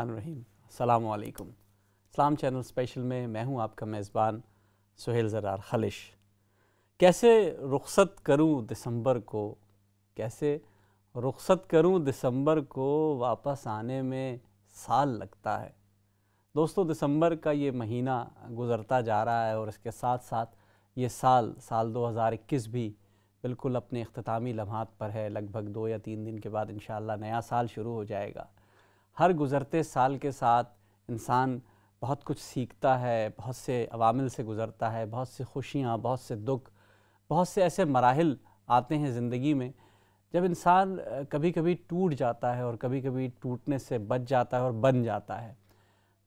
अस्सलाम वालेकुम इस्लाम channel special में मैं हूं आपका मेज़बान सुहेल ज़रार खलिश कैसे रुखसत करूं दिसंबर को कैसे रुखसत करूं दिसंबर को वापस आने में साल लगता है दोस्तों दिसंबर का ये महीना गुज़रता जा रहा है और इसके साथ साथ ये साल साल 2021 भी बिल्कुल अपने अख्तामी लम्हात पर है लगभग दो या तीन दिन के बाद इन नया साल शुरू हो जाएगा हर गुज़रते साल के साथ इंसान बहुत कुछ सीखता है बहुत से अवामिल से गुज़रता है बहुत सी खुशियाँ बहुत से दुख बहुत से ऐसे मराहल आते हैं ज़िंदगी में जब इंसान कभी कभी टूट जाता है और कभी कभी टूटने से बच जाता है और बन जाता है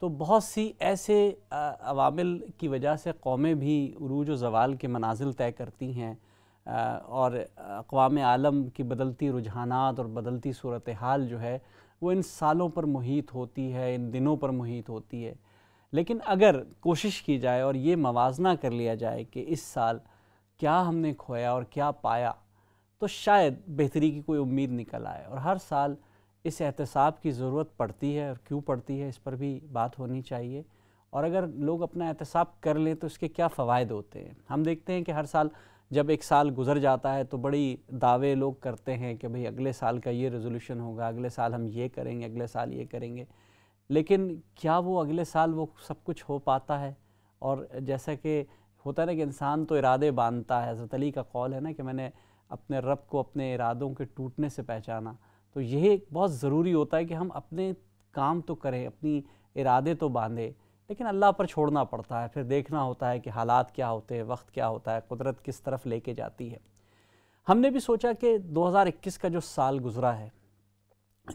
तो बहुत सी ऐसे अवामिल की वजह से कौमें भी अरूज व जवाल के मनाजिल तय करती हैं और अकवाम आलम की बदलती रुझानात और बदलती सूरत हाल जो है वो इन सालों पर मुहित होती है इन दिनों पर मुहित होती है लेकिन अगर कोशिश की जाए और ये मवाजना कर लिया जाए कि इस साल क्या हमने खोया और क्या पाया तो शायद बेहतरी की कोई उम्मीद निकल आए और हर साल इस एहतसाब की ज़रूरत पड़ती है और क्यों पड़ती है इस पर भी बात होनी चाहिए और अगर लोग अपना एहतसाब कर लें तो इसके क्या फ़वाद होते हैं हम देखते हैं कि हर साल जब एक साल गुजर जाता है तो बड़ी दावे लोग करते हैं कि भाई अगले साल का ये रेजोल्यूशन होगा अगले साल हम ये करेंगे अगले साल ये करेंगे लेकिन क्या वो अगले साल वो सब कुछ हो पाता है और जैसा कि होता है ना कि इंसान तो इरादे बांधता है हज़रत अली का कौल है ना कि मैंने अपने रब को अपने इरादों के टूटने से पहचाना तो यह बहुत ज़रूरी होता है कि हम अपने काम तो करें अपनी इरादे तो बांधें लेकिन अल्लाह पर छोड़ना पड़ता है फिर देखना होता है कि हालात क्या होते हैं वक्त क्या होता है कुदरत किस तरफ लेके जाती है हमने भी सोचा कि 2021 का जो साल गुज़रा है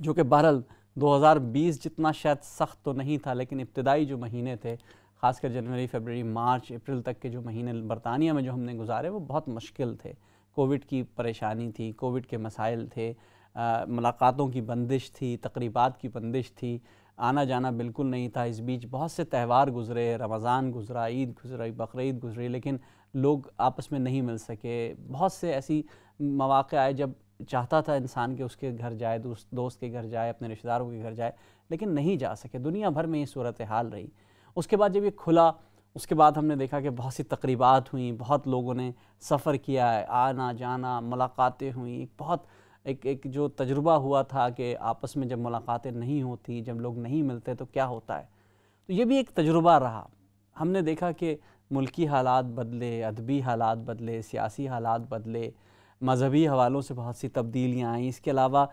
जो कि बहरल 2020 जितना शायद सख्त तो नहीं था लेकिन इब्तदाई जो महीने थे खासकर जनवरी फरवरी मार्च अप्रैल तक के जो महीने बरतानिया में जो हमने गुजारे वो बहुत मुश्किल थे कोविड की परेशानी थी कोविड के मसाइल थे आ, मुलाकातों की बंदिश थी तकरीबा की बंदिश थी आना जाना बिल्कुल नहीं था इस बीच बहुत से त्यौहार गुजरे रमज़ान गुजरा ईद गुजरा बकरीद गुजरी लेकिन लोग आपस में नहीं मिल सके बहुत से ऐसी मौाक़ आए जब चाहता था इंसान के उसके घर जाए दोस्त दोस्त के घर जाए अपने रिश्तेदारों के घर जाए लेकिन नहीं जा सके दुनिया भर में ये सूरत हाल रही उसके बाद जब ये खुला उसके बाद हमने देखा कि बहुत सी तकरीबा हुई बहुत लोगों ने सफ़र किया है आना जाना मुलाकातें हुई बहुत एक एक जो तजुर्बा हुआ था कि आपस में जब मुलाकातें नहीं होती जब लोग नहीं मिलते तो क्या होता है तो ये भी एक तजुर्बा रहा हमने देखा कि मुल्की हालात बदले अदबी हालात बदले सियासी हालात बदले मजहबी हवालों से बहुत सी तब्दीलियाँ आई इसके अलावा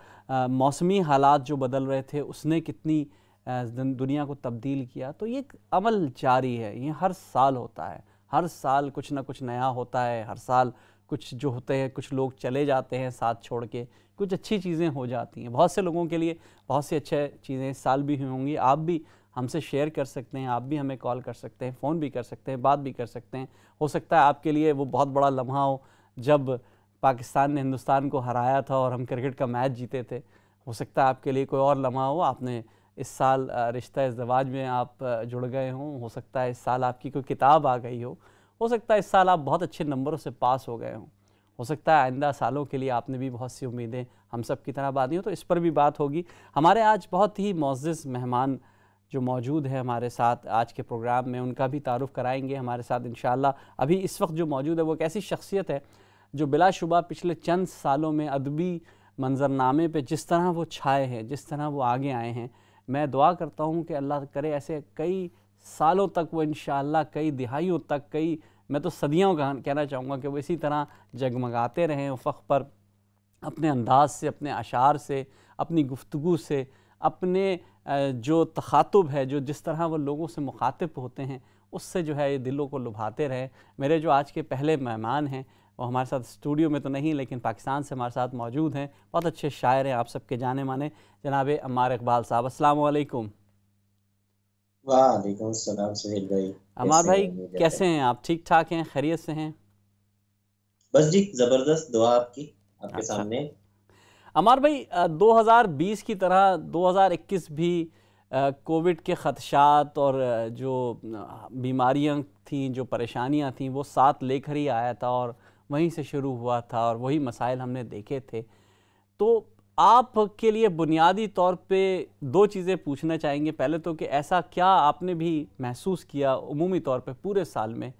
मौसमी हालात जो बदल रहे थे उसने कितनी दुनिया को तब्दील किया तो ये एक अमल जारी है ये हर साल होता है हर साल कुछ ना कुछ नया होता है हर साल कुछ जो होते हैं कुछ लोग चले जाते हैं साथ छोड़ के कुछ अच्छी चीज़ें हो जाती हैं बहुत से लोगों के लिए बहुत सी अच्छे चीज़ें इस साल भी हुई होंगी आप भी हमसे शेयर कर सकते हैं आप भी हमें कॉल कर सकते हैं फ़ोन भी कर सकते हैं बात भी कर सकते हैं हो सकता है आपके लिए वो बहुत बड़ा लम्हा हो जब पाकिस्तान ने हिंदुस्तान को हराया था और हम क्रिकेट का मैच जीते थे हो सकता है आपके लिए कोई और लम्हा हो आपने इस साल रिश्ता इस में आप जुड़ गए हों हो सकता है इस साल आपकी कोई किताब आ गई हो हो सकता है इस साल आप बहुत अच्छे नंबरों से पास हो गए हों हो सकता है आइंदा सालों के लिए आपने भी बहुत सी उम्मीदें हम सब की तरह बांधी हो तो इस पर भी बात होगी हमारे आज बहुत ही मोज़ मेहमान जो मौजूद है हमारे साथ आज के प्रोग्राम में उनका भी तारुफ कराएंगे हमारे साथ इन अभी इस वक्त जो मौजूद है वो एक ऐसी शख्सियत है जो बिलाशुबा पिछले चंद सालों में अदबी मंजरनामे पे जिस तरह वो छाए हैं जिस तरह वो आगे आए हैं मैं दुआ करता हूँ कि अल्लाह करे ऐसे कई सालों तक वो इन कई दिहाइयों तक कई मैं तो सदियों का कहना चाहूँगा कि वो इसी तरह जगमगाते रहें फ़ख पर अपने अंदाज से अपने अशार से अपनी गुफ्तु से अपने जो तखातब है जो जिस तरह वो लोगों से मुखातब होते हैं उससे जो है ये दिलों को लुभाते रहें मेरे जो आज के पहले मेहमान हैं वो हमारे साथ स्टूडियो में तो नहीं लेकिन पाकिस्तान से हमारे साथ मौजूद हैं बहुत अच्छे शायर हैं आप सबके जाने माने जनाब अमार इकबाल साहब असलकुम अमार भाई कैसे हैं आप ठीक ठाक हैं खैरियत से हैं बस जी ज़बरदस्त दुआ आपकी आपके अच्छा। सामने अमार भाई 2020 की तरह 2021 भी कोविड के ख़दशात और जो बीमारियां थीं जो परेशानियां थीं वो साथ लेकर ही आया था और वहीं से शुरू हुआ था और वही मसाइल हमने देखे थे तो आपके लिए बुनियादी तौर पे दो चीज़ें पूछना चाहेंगे पहले तो कि ऐसा क्या आपने भी महसूस किया उमूमी तौर पे पूरे साल में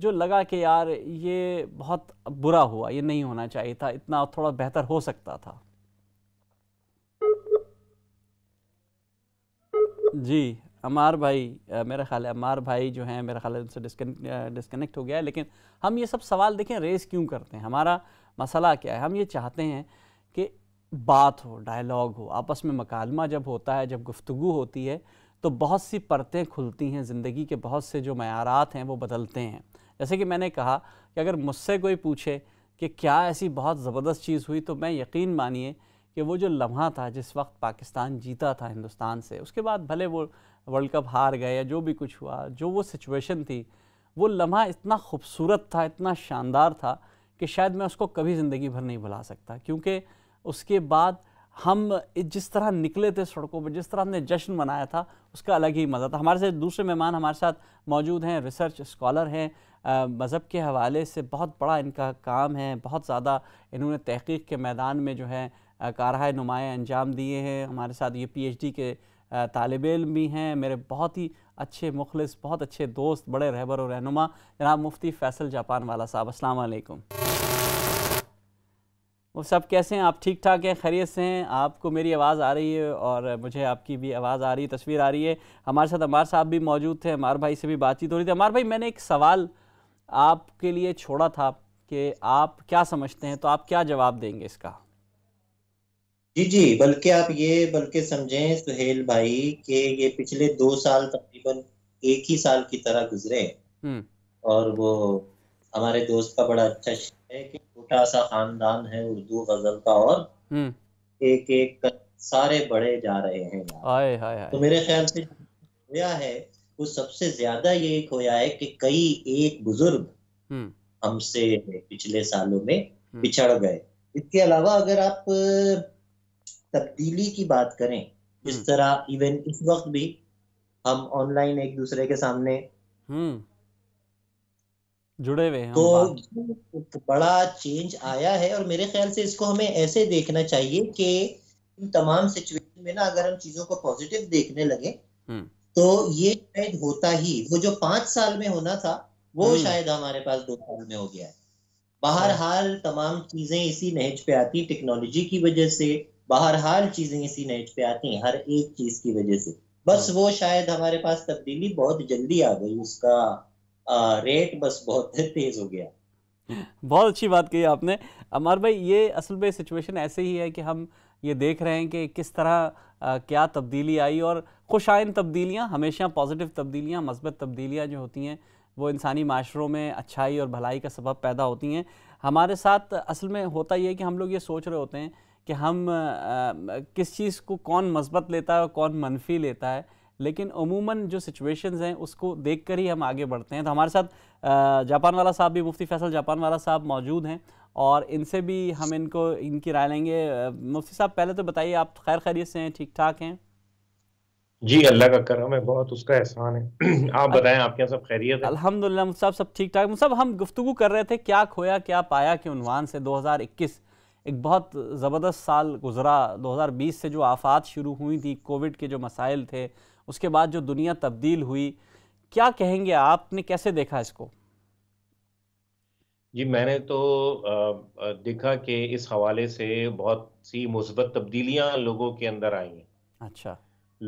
जो लगा कि यार ये बहुत बुरा हुआ ये नहीं होना चाहिए था इतना थोड़ा बेहतर हो सकता था जी अमार भाई मेरा ख्याल है अमार भाई जो हैं मेरा ख्याल है उनसे डिस्कन डिस्कनेक्ट हो गया है लेकिन हम ये सब सवाल देखें रेस क्यों करते हैं हमारा मसला क्या है हम ये चाहते हैं बात हो डायलॉग हो आपस में मकालमा जब होता है जब गुफ्तु होती है तो बहुत सी परतें खुलती हैं ज़िंदगी के बहुत से जो मैारात हैं वो बदलते हैं जैसे कि मैंने कहा कि अगर मुझसे कोई पूछे कि क्या ऐसी बहुत ज़बरदस्त चीज़ हुई तो मैं यकीन मानिए कि वो जो लम्हा था जिस वक्त पाकिस्तान जीता था हिंदुस्तान से उसके बाद भले वो वर्ल्ड कप हार गए या जो भी कुछ हुआ जो वो सिचुएशन थी वो लम्हा इतना खूबसूरत था इतना शानदार था कि शायद मैं उसको कभी ज़िंदगी भर नहीं भुला सकता क्योंकि उसके बाद हम जिस तरह निकले थे सड़कों पर जिस तरह हमने जश्न मनाया था उसका अलग ही मज़ा था हमारे से दूसरे मेहमान हमारे साथ मौजूद हैं रिसर्च स्कॉलर हैं मज़हब के हवाले से बहुत बड़ा इनका काम है बहुत ज़्यादा इन्होंने तहकीक के मैदान में जो है कारहाय नुमाएँ अंजाम दिए हैं हमारे साथ ये पीएचडी के तालब इम भी हैं मेरे बहुत ही अच्छे मुखलिस बहुत अच्छे दोस्त बड़े रहबर और रहनुमा जनाब मुफ्ती फैसल जापान वाला साहब असलकम वो सब कैसे हैं आप ठीक ठाक हैं खैरियत से हैं आपको मेरी आवाज़ आ रही है और मुझे आपकी भी आवाज़ आ रही है तस्वीर आ रही है हमारे साथ अमार साहब भी मौजूद थे अमार भाई से भी बातचीत हो रही थी अमार भाई मैंने एक सवाल आपके लिए छोड़ा था कि आप क्या समझते हैं तो आप क्या जवाब देंगे इसका जी जी बल्कि आप ये बल्कि समझें सुहेल भाई के ये पिछले दो साल तकरीबन एक ही साल की तरह गुजरे हम्म। और वो हमारे दोस्त का बड़ा अच्छा है कि छोटा सा खानदान है उर्दू गजल का और हम्म। एक एक कर सारे बड़े जा रहे हैं आए, आए, आए। तो मेरे ख्याल से होया है वो सबसे ज्यादा ये एक होया है कि कई एक बुजुर्ग हम्म। हमसे पिछले सालों में बिछड़ हम्म। गए इसके अलावा अगर आप तब्दीली की बात करें इस तरह इवन इस वक्त भी हम ऑनलाइन एक दूसरे के सामने जुड़े हुए हैं तो बड़ा चेंज आया है और मेरे ख्याल से इसको हमें ऐसे देखना चाहिए कि इन तमाम सिचुएशन में ना अगर हम चीजों को पॉजिटिव देखने लगे हम्म। तो ये शायद होता ही वो जो पांच साल में होना था वो हम्म। शायद हमारे पास दो साल में हो गया है बाहर हाँ। हाल तमाम चीजें इसी नहज पे आती टेक्नोलॉजी की वजह से बाहर हाल चीजें इसी नहज पे आती हैं हर एक चीज की वजह से बस हाँ। वो शायद हमारे पास तब्दीली बहुत जल्दी आ गई उसका रेट बस बहुत तेज हो गया बहुत अच्छी बात कही आपने अमर भाई ये असल में सिचुएशन ऐसे ही है कि हम ये देख रहे हैं कि किस तरह आ, क्या तब्दीली आई और खुशाइन तब्दीलियाँ हमेशा पॉजिटिव तब्दीलियाँ मस्बत तब्दीलियाँ जो होती हैं वो इंसानी माशरों में अच्छाई और भलाई का सबब पैदा होती हैं हमारे साथ असल में होता ये है कि हम लोग ये सोच रहे होते हैं कि हम आ, किस चीज़ को कौन मस्बत लेता है और कौन मनफी लेता है लेकिन अमूमन जो सिचुएशंस हैं उसको देखकर ही हम आगे बढ़ते हैं तो हमारे साथ जापान वाला साहब भी मुफ्ती फैसल जापान वाला साहब मौजूद हैं और इनसे भी हम इनको इनकी राय लेंगे मुफ्ती साहब पहले तो बताइए आप तो खैर खैरियत से हैं ठीक ठाक हैं जी अल्लाह का करम है बहुत उसका एहसान है आप बताएं आपके यहाँ सब खैरियत है अल्हम्दुलिल्लाह मुसाब सब ठीक ठाक मुसाब हम गुफ्तु कर रहे थे क्या खोया क्या पाया के उनवान से 2021 एक बहुत ज़बरदस्त साल गुजरा 2020 से जो आफात शुरू हुई थी कोविड के जो मसाइल थे उसके बाद जो दुनिया तब्दील हुई क्या कहेंगे आपने कैसे देखा इसको जी मैंने तो देखा कि इस हवाले से बहुत सी मुस्बत तब्दीलियां लोगों के अंदर आई हैं अच्छा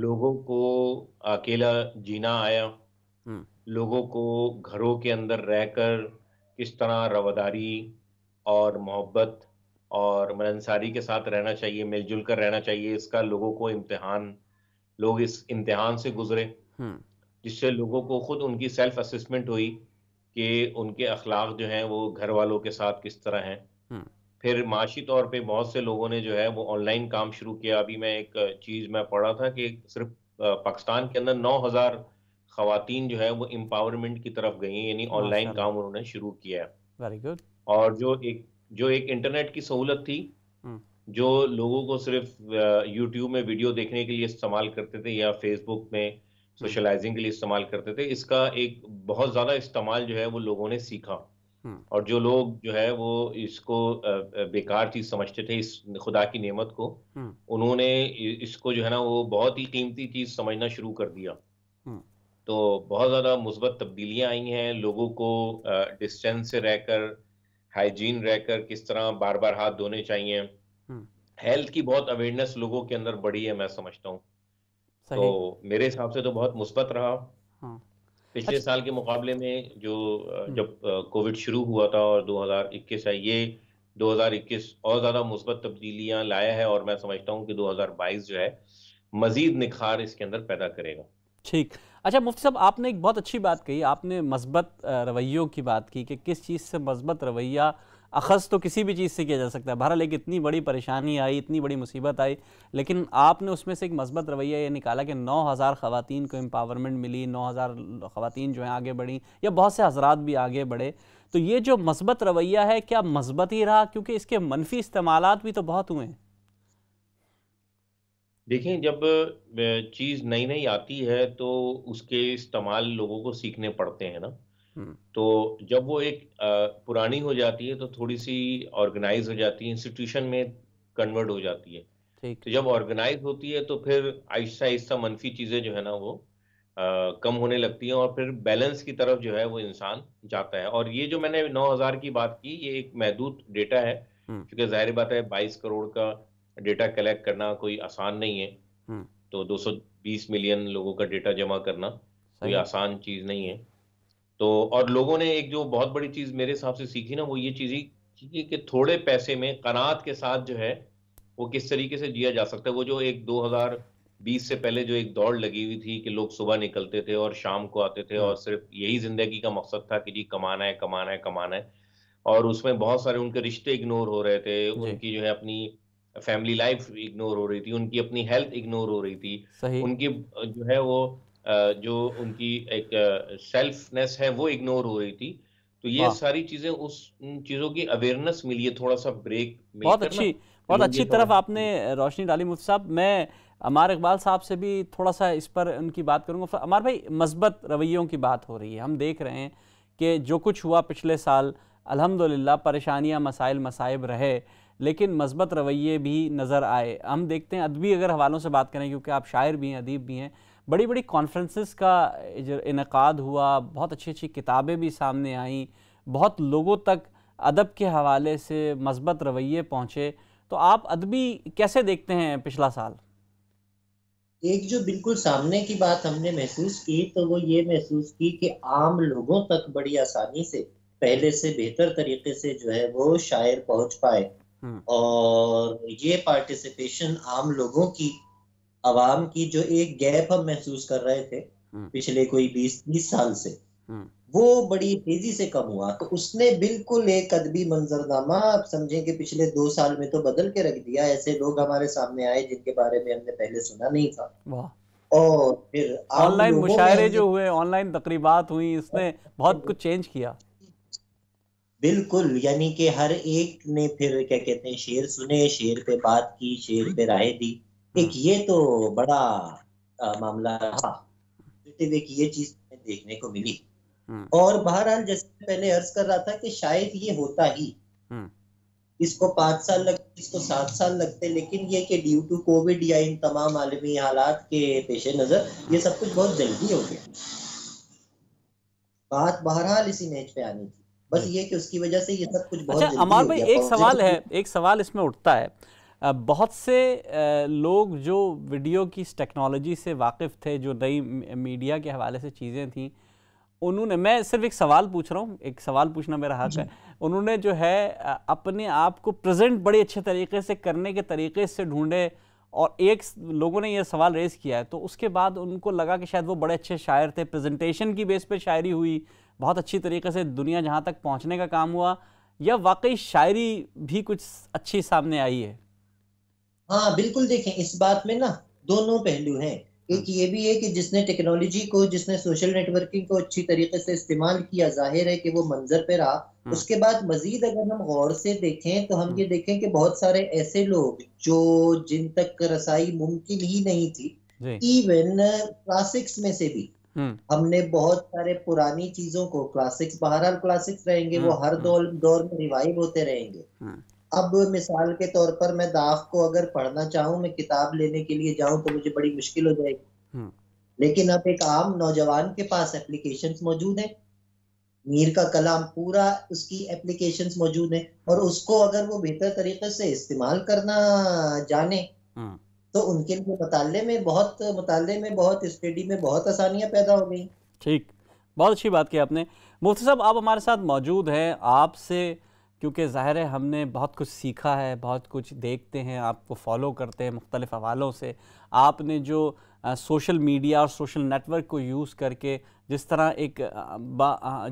लोगों को अकेला जीना आया हम्म। लोगों को घरों के अंदर रहकर किस तरह रवादारी और मोहब्बत और मननसारी के साथ रहना चाहिए मिलजुल कर रहना चाहिए इसका लोगों को इम्तहान लोग इस इम्तिहान से गुजरे हम्म। जिससे लोगों को खुद उनकी सेल्फ असेसमेंट हुई कि उनके अखलाक जो हैं वो घर वालों के साथ किस तरह हैं हम्म। फिर माशी तौर पे बहुत से लोगों ने जो है वो ऑनलाइन काम शुरू किया अभी मैं एक चीज़ मैं पढ़ा था कि सिर्फ पाकिस्तान के अंदर नौ हज़ार खातन जो है वो एम्पावरमेंट की तरफ गई हैं यानी ऑनलाइन काम उन्होंने शुरू किया है वेरी गुड और जो एक जो एक इंटरनेट की सहूलत थी जो लोगों को सिर्फ यूट्यूब में वीडियो देखने के लिए इस्तेमाल करते थे या फेसबुक में सोशलाइजिंग के लिए इस्तेमाल करते थे इसका एक बहुत ज़्यादा इस्तेमाल जो है वो लोगों ने सीखा हम्म। और जो लोग जो है वो इसको बेकार चीज समझते थे इस खुदा की नेमत को हम्म। उन्होंने इसको जो है ना वो बहुत ही कीमती चीज समझना शुरू कर दिया हम्म। तो बहुत ज़्यादा मुस्बत तब्दीलियां आई हैं लोगों को डिस्टेंस से रहकर हाइजीन रहकर किस तरह बार बार हाथ धोने चाहिए हेल्थ हम्म। की बहुत अवेयरनेस लोगों के अंदर बढ़ी है मैं समझता हूँ तो मेरे हिसाब से तो बहुत मुस्बत रहा हाँ। पिछले अच्छा। साल के मुकाबले में जो हम्म। जब कोविड शुरू हुआ था और 2021 है ये 2021 और ज्यादा मुस्बत तब्दीलियां लाया है और मैं समझता हूँ कि 2022 जो है मजीद निखार इसके अंदर पैदा करेगा ठीक अच्छा मुफ्ती साहब आपने एक बहुत अच्छी बात कही आपने मजबत रवैयों की बात की कि किस चीज़ से मजबत रवैया अखज़ तो किसी भी चीज़ से किया जा सकता है बहरहाल एक इतनी बड़ी परेशानी आई इतनी बड़ी मुसीबत आई लेकिन आपने उसमें से एक मस्बत रवैया ये निकाला कि नौ हज़ार ख़वान को एम्पावरमेंट मिली नौ हज़ार ख़वान जो हैं आगे बढ़ी या बहुत से हजरात भी आगे बढ़े तो ये जो मस्बत रवैया है क्या मस्बत ही रहा क्योंकि इसके मनफी इस्तेमाल भी तो बहुत हुए हैं देखें जब चीज़ नई नई आती है तो उसके इस्तेमाल लोगों को सीखने पड़ते हैं ना तो जब वो एक पुरानी हो जाती है तो थोड़ी सी ऑर्गेनाइज हो जाती है इंस्टीट्यूशन में कन्वर्ट हो जाती है तो जब ऑर्गेनाइज होती है तो फिर आहिस्ता आहिस्ता मनफी चीज़ें जो है ना वो आ, कम होने लगती हैं और फिर बैलेंस की तरफ जो है वो इंसान जाता है और ये जो मैंने 9000 की बात की ये एक महदूद डेटा है हम्म। क्योंकि जाहिर बात है 22 करोड़ का डेटा कलेक्ट करना कोई आसान नहीं है हम्म। तो 220 मिलियन लोगों का डेटा जमा करना कोई आसान चीज़ नहीं है तो और लोगों ने एक जो बहुत बड़ी चीज मेरे हिसाब से सीखी ना वो ये चीज ही कि थोड़े पैसे में कनात के साथ जो है वो किस तरीके से जिया जा सकता है वो जो एक 2020 से पहले जो एक दौड़ लगी हुई थी कि लोग सुबह निकलते थे और शाम को आते थे और सिर्फ यही जिंदगी का मकसद था कि जी कमाना है कमाना है कमाना है और उसमें बहुत सारे उनके रिश्ते इग्नोर हो रहे थे उनकी जो है अपनी फैमिली लाइफ इग्नोर हो रही थी उनकी अपनी हेल्थ इग्नोर हो रही थी उनकी जो है वो जो उनकी एक सेल्फनेस है वो इग्नोर हो रही थी तो ये सारी चीजें उस चीजों की अवेयरनेस मिली है थोड़ा सा ब्रेक बहुत अच्छी बहुत अच्छी तरफ आपने रोशनी डाली मुफ्त साहब मैं अमार इकबाल साहब से भी थोड़ा सा इस पर उनकी बात करूंगा अमार भाई मस्बत रवैयों की बात हो रही है हम देख रहे हैं कि जो कुछ हुआ पिछले साल अल्हम्दुलिल्लाह परेशानियां मसाइल मसाइब रहे लेकिन मस्बत रवैये भी नज़र आए हम देखते हैं अदबी अगर हवालों से बात करें क्योंकि आप शायर भी हैं अदीब भी हैं बड़ी बड़ी कॉन्फ्रेंसेस का इनका हुआ बहुत अच्छी अच्छी किताबें भी सामने आईं बहुत लोगों तक अदब के हवाले से मजबत रवैये पहुँचे तो आप अदबी कैसे देखते हैं पिछला साल एक जो बिल्कुल सामने की बात हमने महसूस की तो वो ये महसूस की कि आम लोगों तक बड़ी आसानी से पहले से बेहतर तरीके से जो है वो शायर पहुंच पाए हम्म। और ये पार्टिसिपेशन आम लोगों की आवाम की जो एक गैप हम महसूस कर रहे थे हम्म। पिछले कोई बीस तीस साल से हम्म। वो बड़ी तेजी से कम हुआ तो उसने बिल्कुल एक अदबी मंजरनामा आप समझें कि पिछले दो साल में तो बदल के रख दिया ऐसे लोग हमारे सामने आए जिनके बारे में हमने पहले सुना नहीं था और फिर ऑनलाइन मुशायरे जो हुए ऑनलाइन तकरीबात हुई इसने बहुत कुछ चेंज किया बिल्कुल यानी कि हर एक ने फिर क्या कहते हैं शेर सुने शेर पे बात की शेर पे राय दी एक हाँ। ये तो बड़ा आ, मामला रहा एक ये चीज देखने को मिली हम्म। और बहरहाल जैसे पहले अर्ज कर रहा था कि शायद ये होता ही हम्म। इसको पांच साल लग इसको सात साल लगते लेकिन ये कि ड्यू टू कोविड या इन तमाम आलमी हालात के पेश नजर ये सब कुछ बहुत जल्दी हो गया बात बहरहाल इस इमेज पे आनी थी बस हम्म। ये कि उसकी वजह से ये सब कुछ बहुत अच्छा हो गया। एक सवाल है एक सवाल इसमें उठता है बहुत से लोग जो वीडियो की इस टेक्नोलॉजी से वाकिफ़ थे जो नई मीडिया के हवाले से चीज़ें थी उन्होंने मैं सिर्फ एक सवाल पूछ रहा हूँ एक सवाल पूछना मेरा हक है उन्होंने जो है अपने आप को प्रेजेंट बड़े अच्छे तरीके से करने के तरीके से ढूंढे और एक लोगों ने यह सवाल रेज़ किया है तो उसके बाद उनको लगा कि शायद वो बड़े अच्छे शायर थे प्रेजेंटेशन की बेस पर शायरी हुई बहुत अच्छी तरीके से दुनिया जहाँ तक पहुँचने का काम हुआ या वाकई शायरी भी कुछ अच्छी सामने आई है हाँ बिल्कुल देखें इस बात में ना दोनों पहलू हैं एक ये भी है कि जिसने टेक्नोलॉजी को जिसने सोशल नेटवर्किंग को अच्छी तरीके से इस्तेमाल किया जाहिर है कि वो मंजर पे रहा हम्म। उसके बाद मजीद अगर हम गौर से देखें तो हम हम्म। ये देखें कि बहुत सारे ऐसे लोग जो जिन तक रसाई मुमकिन ही नहीं थी इवन क्लासिक्स में से भी हम्म। हमने बहुत सारे पुरानी चीजों को क्लासिक्स बहरहाल क्लासिक्स रहेंगे वो हर दौर दौर में रिवाइव होते रहेंगे अब मिसाल के तौर पर मैं दाफ को अगर पढ़ना चाहूँ मैं किताब लेने के लिए जाऊँ तो मुझे बड़ी मुश्किल हो जाएगी हम्म। लेकिन अब एक आम नौजवान के पास एप्लीकेशन मौजूद है मीर का कलाम पूरा उसकी एप्लीकेशन मौजूद है और उसको अगर वो बेहतर तरीके से इस्तेमाल करना जाने हम्म। तो उनके लिए मताले में बहुत मताले में बहुत स्टडी में बहुत आसानियाँ पैदा हो गई ठीक बहुत अच्छी बात की आपने मुफ्ती साहब आप हमारे साथ मौजूद हैं आपसे क्योंकि ज़ाहिर है हमने बहुत कुछ सीखा है बहुत कुछ देखते हैं आपको फॉलो करते हैं मुख्तलिफ़ हवालों से आपने जो सोशल मीडिया और सोशल नेटवर्क को यूज़ करके जिस तरह एक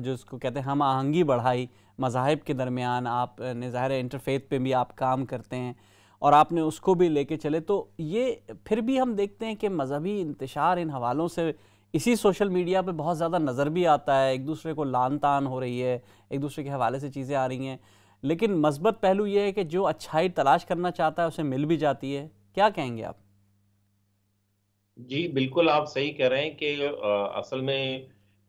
जो उसको कहते हैं हम आहंगी बढ़ाई मज़ाहब के दरमियान आपने ज़ाहिर इंटरफेथ पे भी आप काम करते हैं और आपने उसको भी लेके चले तो ये फिर भी हम देखते हैं कि मजहबी इंतशार इन हवालों से इसी सोशल मीडिया पे बहुत ज़्यादा नज़र भी आता है एक दूसरे को लान तान हो रही है एक दूसरे के हवाले से चीज़ें आ रही हैं लेकिन मस्बत पहलू ये है कि जो अच्छाई तलाश करना चाहता है उसे मिल भी जाती है क्या कहेंगे आप जी बिल्कुल आप सही कह रहे हैं कि असल में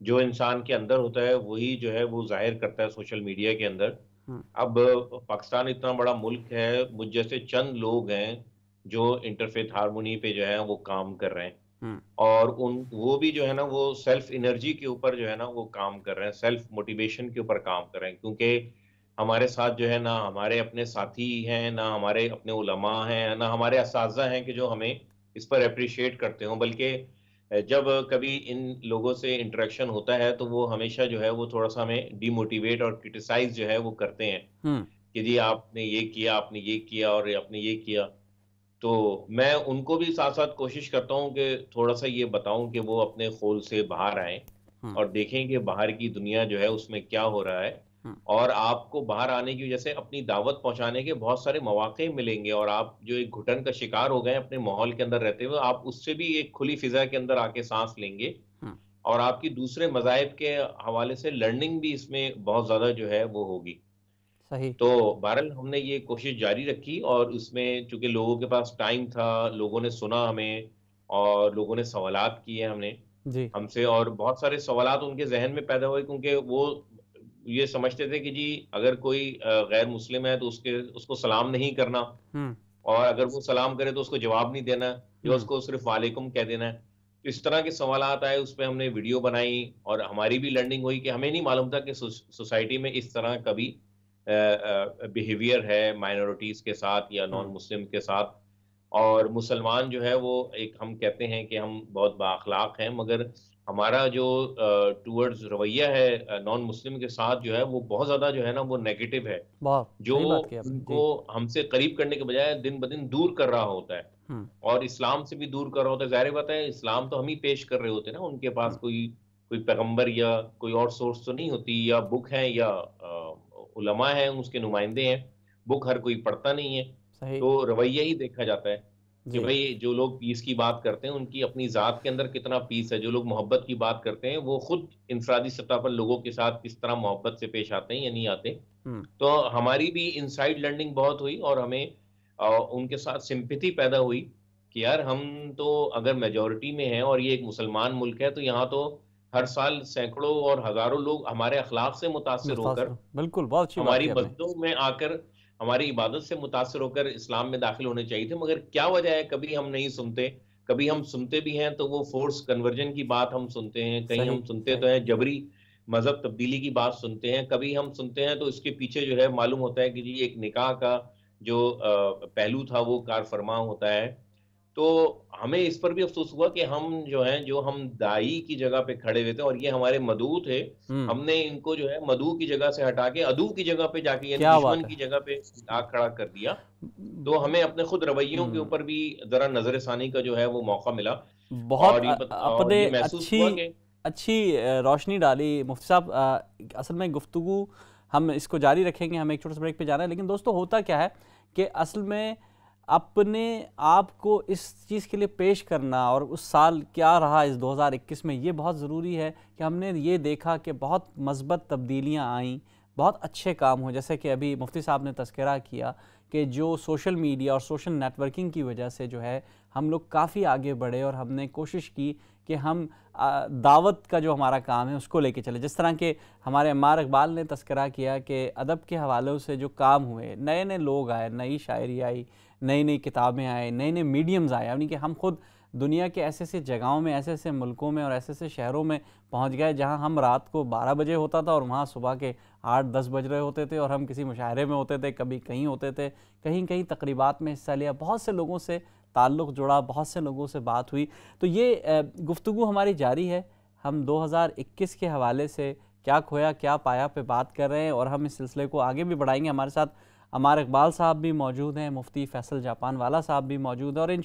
जो इंसान के अंदर होता है वही जो है वो जाहिर करता है सोशल मीडिया के अंदर हम्म। अब पाकिस्तान इतना बड़ा मुल्क है मुझ जैसे चंद लोग हैं जो इंटरफेथ हारमोनी पे जो है वो काम कर रहे हैं हम्म। और उन वो भी जो है ना वो सेल्फ एनर्जी के ऊपर जो है ना वो काम कर रहे हैं सेल्फ मोटिवेशन के ऊपर काम कर रहे हैं क्योंकि हमारे साथ जो है ना हमारे अपने साथी हैं ना हमारे अपने उलमा हैं ना हमारे इस हैं कि जो हमें इस पर अप्रिशिएट करते हों बल्कि जब कभी इन लोगों से इंटरेक्शन होता है तो वो हमेशा जो है वो थोड़ा सा हमें डिमोटिवेट और क्रिटिसाइज जो है वो करते हैं हम्म। कि जी आपने ये किया आपने ये किया और आपने ये किया तो मैं उनको भी साथ साथ कोशिश करता हूँ कि थोड़ा सा ये बताऊं कि वो अपने खोल से बाहर आए हम्म। और देखें कि बाहर की दुनिया जो है उसमें क्या हो रहा है हम्म। और आपको बाहर आने की वजह से अपनी दावत पहुंचाने के बहुत सारे मौाक़े मिलेंगे और आप जो एक घुटन का शिकार हो गए अपने माहौल के अंदर रहते हुए आप उससे भी एक खुली फिजा के अंदर आके सांस लेंगे हम्म। और आपकी दूसरे मजाहब के हवाले से लर्निंग भी इसमें बहुत ज़्यादा जो है वो होगी सही तो बहरहाल हमने ये कोशिश जारी रखी और उसमें चूंकि लोगों के पास टाइम था लोगों ने सुना हमें और लोगों ने सवाल किए हमने जी हमसे और बहुत सारे सवाल उनके जहन में पैदा हुए क्योंकि वो ये समझते थे कि जी अगर कोई गैर मुस्लिम है तो उसके उसको सलाम नहीं करना हम्म। और अगर वो सलाम करे तो उसको जवाब नहीं देना जो हम्म। उसको सिर्फ वालेकुम कह देना है तो इस तरह के सवाल आए उस पर हमने वीडियो बनाई और हमारी भी लर्निंग हुई कि हमें नहीं मालूम था कि सोसाइटी में इस तरह कभी बिहेवियर है माइनॉरिटीज़ के साथ या नॉन मुस्लिम के साथ और मुसलमान जो है वो एक हम कहते हैं कि हम बहुत बाखलाक हैं मगर हमारा जो टूवर्ड्स रवैया है नॉन मुस्लिम के साथ जो है वो बहुत ज़्यादा जो है ना वो नेगेटिव है जो उनको हमसे करीब करने के बजाय दिन ब दिन दूर कर रहा होता है हम्म। और इस्लाम से भी दूर कर रहा होता है जाहिर बात है इस्लाम तो हम ही पेश कर रहे होते हैं ना उनके पास हम्म। कोई कोई पैगंबर या कोई और सोर्स तो नहीं होती या बुक है या आ, उलमा हैं उसके नुमाइंदे हैं बुक हर कोई पढ़ता नहीं है तो रवैया ही देखा जाता है कि भाई जो लोग पीस की बात करते हैं उनकी अपनी ज़ात के अंदर कितना पीस है जो लोग मोहब्बत की बात करते हैं वो खुद इंफरादी सतह पर लोगों के साथ किस तरह मोहब्बत से पेश आते हैं या नहीं आते हम्म। तो हमारी भी इनसाइड लर्निंग बहुत हुई और हमें उनके साथ सिंपथी पैदा हुई कि यार हम तो अगर मेजोरिटी में हैं और ये एक मुसलमान मुल्क है तो यहाँ तो हर साल सैकड़ों और हजारों लोग हमारे अखलाक से मुतासर होकर बिल्कुल बहुत अच्छी हमारी मस्जिदों में आकर हमारी इबादत से मुतासर होकर इस्लाम में दाखिल होने चाहिए थे मगर क्या वजह है कभी हम नहीं सुनते कभी हम सुनते भी हैं तो वो फोर्स कन्वर्जन की बात हम सुनते हैं कहीं हम सुनते तो हैं जबरी मजहब तब्दीली की बात सुनते हैं कभी हम सुनते हैं तो इसके पीछे जो है मालूम होता है कि जी एक निकाह का जो पहलू था वो कार फरमा होता है तो हमें इस पर भी अफसोस हुआ कि हम जो है जो हम दाई की जगह पे खड़े हुए थे और ये हमारे मधु थे हम्म। हमने इनको जो है मधु की जगह से हटा के अदू की जगह पे जाके दुश्मन की जगह पे आग खड़ा कर दिया हम्म। तो हमें अपने खुद रवैयों के हम्म। ऊपर भी जरा नजर सानी का जो है वो मौका मिला बहुत अपने अच्छी अच्छी रोशनी डाली मुफ्ती साहब असल में गुफ्तु हम इसको जारी रखेंगे हम एक छोटे से ब्रेक पे जाना है लेकिन दोस्तों होता क्या है कि असल में अपने आप को इस चीज़ के लिए पेश करना और उस साल क्या रहा इस 2021 में ये बहुत ज़रूरी है कि हमने ये देखा कि बहुत मजबत तब्दीलियाँ आईं बहुत अच्छे काम हो जैसे कि अभी मुफ्ती साहब ने तस्करा किया कि जो सोशल मीडिया और सोशल नेटवर्किंग की वजह से जो है हम लोग काफ़ी आगे बढ़े और हमने कोशिश की कि हम दावत का जो हमारा काम है उसको लेके चले जिस तरह के हमारे अमार इकबाल ने तस्करा किया कि अदब के हवाले से जो काम हुए नए नए लोग आए नई शायरी आई नई नई किताबें आए नए नए मीडियम्स आए यानी कि हम खुद दुनिया के ऐसे ऐसे जगहों में ऐसे ऐसे मुल्कों में और ऐसे ऐसे शहरों में पहुंच गए जहां हम रात को 12 बजे होता था और वहां सुबह के 8-10 बज रहे होते थे और हम किसी मुशाहरे में होते थे कभी कहीं होते थे कहीं कहीं तकरीबात में हिस्सा लिया बहुत से लोगों से ताल्लुक़ जुड़ा बहुत से लोगों से बात हुई तो ये गुफ्तु हमारी जारी है हम दो के हवाले से क्या खोया क्या पाया पे बात कर रहे हैं और हम इस सिलसिले को आगे भी बढ़ाएंगे हमारे साथ अमार इकबाल साहब भी मौजूद हैं मुफ्ती फैसल जापान वाला साहब भी मौजूद हैं और इन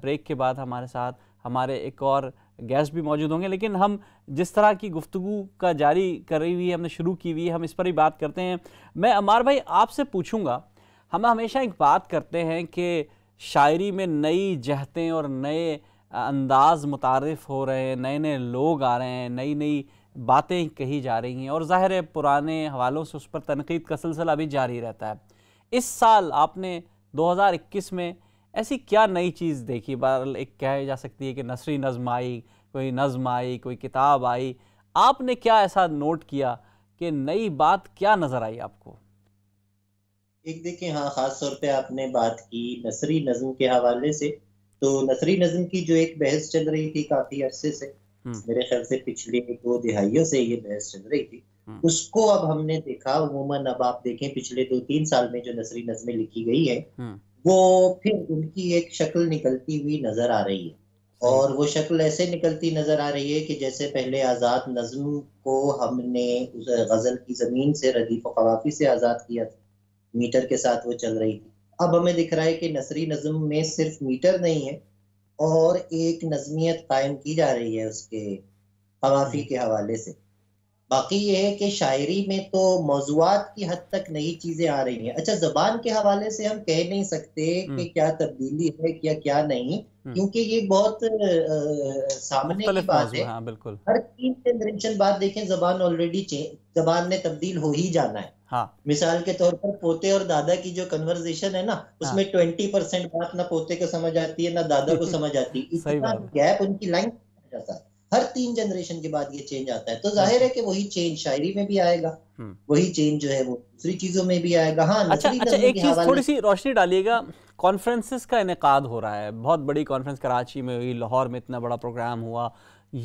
ब्रेक के बाद हमारे साथ हमारे एक और गेस्ट भी मौजूद होंगे लेकिन हम जिस तरह की गुफ्तु का जारी कर रही हुई है हमने शुरू की हुई है हम इस पर ही बात करते हैं मैं अमार भाई आपसे पूछूंगा हम हमेशा एक बात करते हैं कि शायरी में नई जहतें और नए अंदाज मुतारफ़ हो रहे हैं नए नए लोग आ रहे हैं नई नई बातें कही जा रही हैं और ज़ाहिर है पुराने हवालों से उस पर तनकीद का सिलसिला भी जारी रहता है इस साल आपने 2021 में ऐसी क्या नई चीज़ देखी बहरहाल एक कह जा सकती है कि नसरी नज़म आई कोई नज़म आई कोई किताब आई आपने क्या ऐसा नोट किया कि नई बात क्या नज़र आई आपको एक देखिए हाँ ख़ास तौर पे आपने बात की नसरी नज़म के हवाले से तो नसरी नज़म की जो एक बहस चल रही थी काफ़ी अरसे से हम्म। मेरे ख्याल से पिछले दो दिहाइयों से ये बहस चल रही थी हम्म। उसको अब हमने देखा उमूमन अब आप देखें पिछले दो तीन साल में जो नसरी नज़में लिखी गई है हम्म। वो फिर उनकी एक शक्ल निकलती हुई नजर आ रही है और वो शक्ल ऐसे निकलती नजर आ रही है कि जैसे पहले आज़ाद नज्म को हमने उस गज़ल की ज़मीन से रदीफ कवाफी से आज़ाद किया था मीटर के साथ वो चल रही थी अब हमें दिख रहा है कि नसरी नज्म में सिर्फ मीटर नहीं है और एक नजमियत कायम की जा रही है उसके अवाफी के हवाले से बाकी ये है कि शायरी में तो मौजूद की हद तक नई चीज़ें आ रही हैं अच्छा ज़बान के हवाले से हम कह नहीं सकते हम्म। कि क्या तब्दीली है क्या क्या नहीं हम्म। क्योंकि ये बहुत आ, सामने की बात है हाँ, बिल्कुल हर तीन जनरेशन बाद देखें जबान ऑलरेडी जबान ने तब्दील हो ही जाना है हाँ। मिसाल के तौर पर पोते और दादा की जो कन्वर्जेशन है ना हाँ। उसमें ट्वेंटी परसेंट बात ना पोते को समझ आती है ना दादा को समझ आती है इतना गैप उनकी लाइन जाता है हर तीन जनरेशन के बाद ये चेंज आता है तो अच्छा। जाहिर है कि वही चेंज शायरी में भी आएगा हम्म। वही चेंज जो है वो दूसरी चीजों में भी आएगा हाँ अच्छा, अच्छा एक चीज थोड़ी सी रोशनी डालिएगा कॉन्फ्रेंसिस का इनका हो रहा है बहुत बड़ी कॉन्फ्रेंस कराची में हुई लाहौर में इतना बड़ा प्रोग्राम हुआ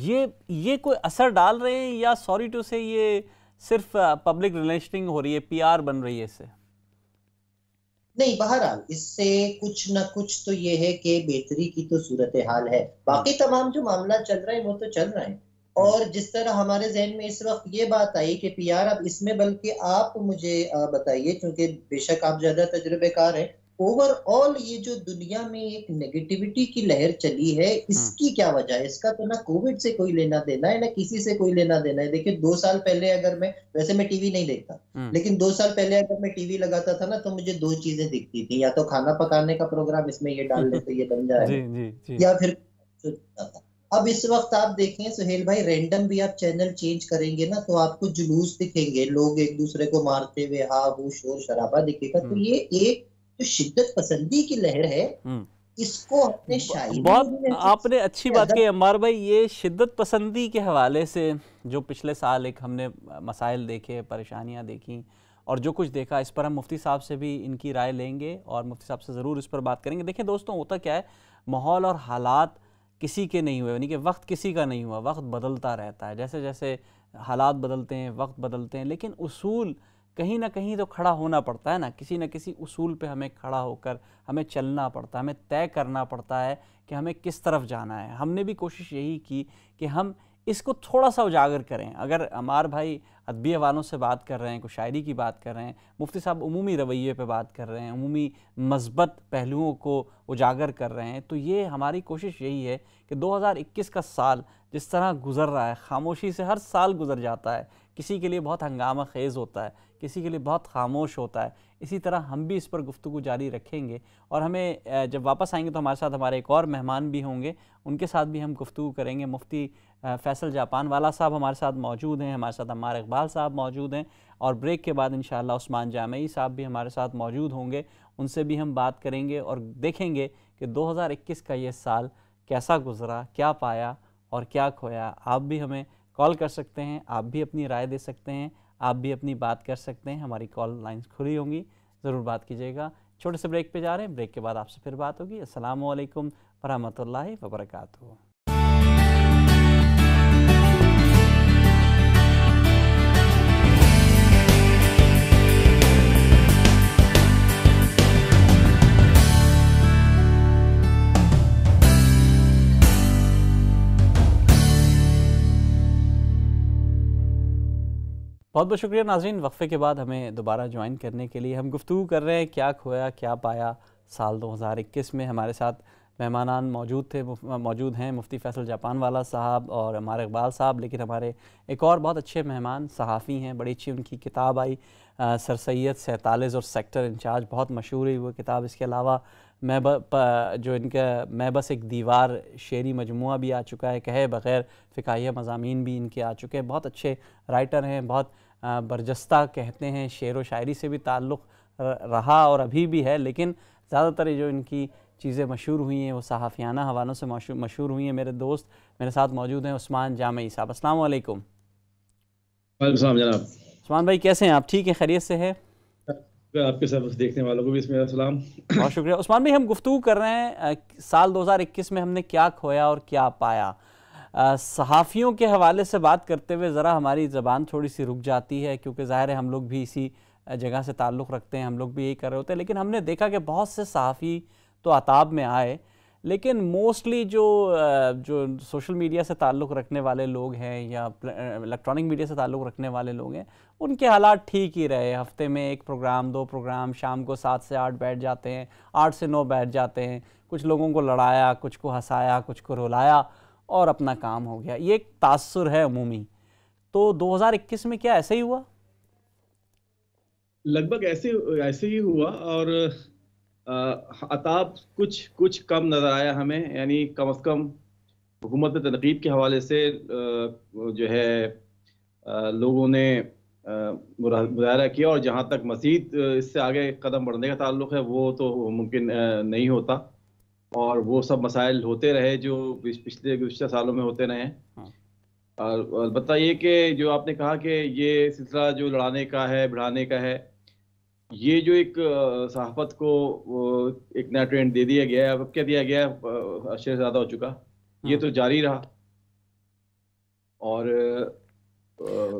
ये ये कोई असर डाल रहे हैं या सॉरी टू से ये सिर्फ पब्लिक रिलेशनिंग हो रही है पीआर बन रही है इससे नहीं बहरहाल इससे कुछ ना कुछ तो ये है कि बेहतरी की तो सूरत हाल है बाकी हाँ। तमाम जो मामला चल रहे हैं वो तो चल रहे हैं और जिस तरह हमारे जहन में इस वक्त ये बात आई कि आर अब इसमें बल्कि आप मुझे बताइए क्योंकि बेशक आप ज्यादा तजुर्बेकार हैं ओवरऑल ये जो दुनिया में एक नेगेटिविटी की लहर चली है हम्म। इसकी क्या वजह है इसका तो ना कोविड से कोई लेना देना है ना किसी से कोई लेना देना है देखिए दो साल पहले अगर मैं वैसे मैं टीवी नहीं देखता हम्म। लेकिन दो साल पहले अगर मैं टीवी लगाता था ना तो मुझे दो चीजें दिखती थी या तो खाना पकाने का प्रोग्राम इसमें ये डाल ले ये बन जाए या फिर अब इस वक्त आप देखें सुहेल भाई रेंडम भी आप चैनल चेंज करेंगे ना तो आपको जुलूस दिखेंगे लोग एक दूसरे को मारते हुए हा हू शोर शराबा दिखेगा तो हम्म। ये एक जो शिद्दत पसंदी की लहर है हम्म। इसको अपने शायरी बहुत आपने अच्छी बात कही अमार भाई ये शिद्दत पसंदी के हवाले से जो पिछले साल एक हमने मसाइल देखे परेशानियाँ देखी और जो कुछ देखा इस पर हम मुफ्ती साहब से भी इनकी राय लेंगे और मुफ्ती साहब से ज़रूर इस पर बात करेंगे देखें दोस्तों होता क्या है माहौल और हालात किसी के नहीं हुए यानी कि वक्त किसी का नहीं हुआ वक्त बदलता रहता है जैसे जैसे हालात बदलते हैं वक्त बदलते हैं लेकिन उसूल कहीं ना कहीं तो खड़ा होना पड़ता है ना किसी न किसी उसूल पे हमें खड़ा होकर हमें चलना पड़ता है हमें तय करना पड़ता है कि हमें किस तरफ जाना है हमने भी कोशिश यही की कि हम इसको थोड़ा सा उजागर करें अगर अमार भाई अदबी वालों से बात कर रहे हैं कुछ शायरी की बात कर रहे हैं मुफ्ती साहब उमूमी रवैये पे बात कर रहे हैं उमूमी मजबत पहलुओं को उजागर कर रहे हैं तो ये हमारी कोशिश यही है कि 2021 का साल जिस तरह गुज़र रहा है खामोशी से हर साल गुज़र जाता है किसी के लिए बहुत हंगामा खेज़ होता है किसी के लिए बहुत खामोश होता है इसी तरह हम भी इस पर गुफ्तु जारी रखेंगे और हमें जब वापस आएंगे तो हमारे साथ हमारे एक और मेहमान भी होंगे उनके साथ भी हम गुफ्तु करेंगे मुफ्ती फैसल जापान वाला साहब हमारे साथ मौजूद हैं हमारे साथ हमारे इकबाल साहब मौजूद हैं और ब्रेक के बाद इन उस्मान जामई साहब भी हमारे साथ मौजूद होंगे उनसे भी हम बात करेंगे और देखेंगे कि 2021 का ये साल कैसा गुजरा क्या पाया और क्या खोया आप भी हमें कॉल कर सकते हैं आप भी अपनी राय दे सकते हैं आप भी अपनी बात कर सकते हैं हमारी कॉल लाइन्स खुली होंगी ज़रूर बात कीजिएगा छोटे से ब्रेक पे जा रहे हैं ब्रेक के बाद आपसे फिर बात होगी असलकम वरहमल वर्का बहुत बहुत शुक्रिया नाजरीन वक्फ़े के बाद हमें दोबारा ज्वाइन करने के लिए हम गुफ्तु कर रहे हैं क्या खोया क्या पाया साल 2021 में हमारे साथ मेहमान मौजूद थे मौजूद हैं मुफ्ती फैसल जापान वाला साहब और हमारे इकबाल साहब लेकिन हमारे एक और बहुत अच्छे मेहमान सहाफ़ी हैं बड़ी अच्छी उनकी किताब आई सर सैद सैतालीस और सेक्टर इंचार्ज बहुत मशहूर हुई वो किताब इसके अलावा मैं ब, जो इनका मैं बस एक दीवार शेरी मजमु भी आ चुका है कहे बग़ैर फ़िकाहिया मजामी भी इनके आ चुके हैं बहुत अच्छे राइटर हैं बहुत बर्जस्ता कहते हैं शेर व शायरी से भी ताल्लुक़ रहा और अभी भी है लेकिन ज़्यादातर जो इनकी चीज़ें मशहूर हुई हैं वो सहाफ़ियाना हवालों से मशहूर हुई हैं मेरे दोस्त मेरे साथ मौजूद हैं उस्मान जामई साहब अस्सलाम वालेकुम जनाब उस्मान भाई कैसे हैं आप ठीक हैं खैरियत से है आपके सब देखने वालों को भी इसमें सलाम बहुत शुक्रिया उस्मान भाई हम गुफ्तु कर रहे हैं साल 2021 में हमने क्या खोया और क्या पाया सहाफ़ियों के हवाले से बात करते हुए ज़रा हमारी ज़बान थोड़ी सी रुक जाती है क्योंकि ज़ाहिर है हम लोग भी इसी जगह से ताल्लुक़ रखते हैं हम लोग भी यही कर रहे होते हैं लेकिन हमने देखा कि बहुत से सहाफ़ी तो आताब में आए लेकिन मोस्टली जो जो सोशल मीडिया से ताल्लुक़ रखने वाले लोग हैं या इलेक्ट्रॉनिक मीडिया से ताल्लुक़ रखने वाले लोग हैं उनके हालात ठीक ही रहे हफ्ते में एक प्रोग्राम दो प्रोग्राम शाम को सात से आठ बैठ जाते हैं आठ से नौ बैठ जाते हैं कुछ लोगों को लड़ाया कुछ को हंसाया कुछ को रुलाया और अपना काम हो गया ये एक तासुर है अमूमी तो 2021 में क्या ऐसे ही हुआ लगभग ऐसे ऐसे ही हुआ और अताब कुछ कुछ कम नज़र आया हमें यानी कम अज़ कम हुकूमत तनकीब के हवाले से जो है लोगों ने मुजाहरा किया और जहाँ तक मजीद इससे आगे कदम बढ़ने का ताल्लुक है वो तो मुमकिन नहीं होता और वो सब मसाइल होते रहे जो पिछले गुजशत सालों में होते रहे हाँ। और अलबत् ये कि जो आपने कहा कि ये सिलसिला जो लड़ाने का है बढ़ाने का है ये जो एक सहाफत को एक नया ट्रेंड दे दिया गया है अब क्या दिया गया है अशर ज़्यादा हो चुका हाँ। ये तो जारी रहा और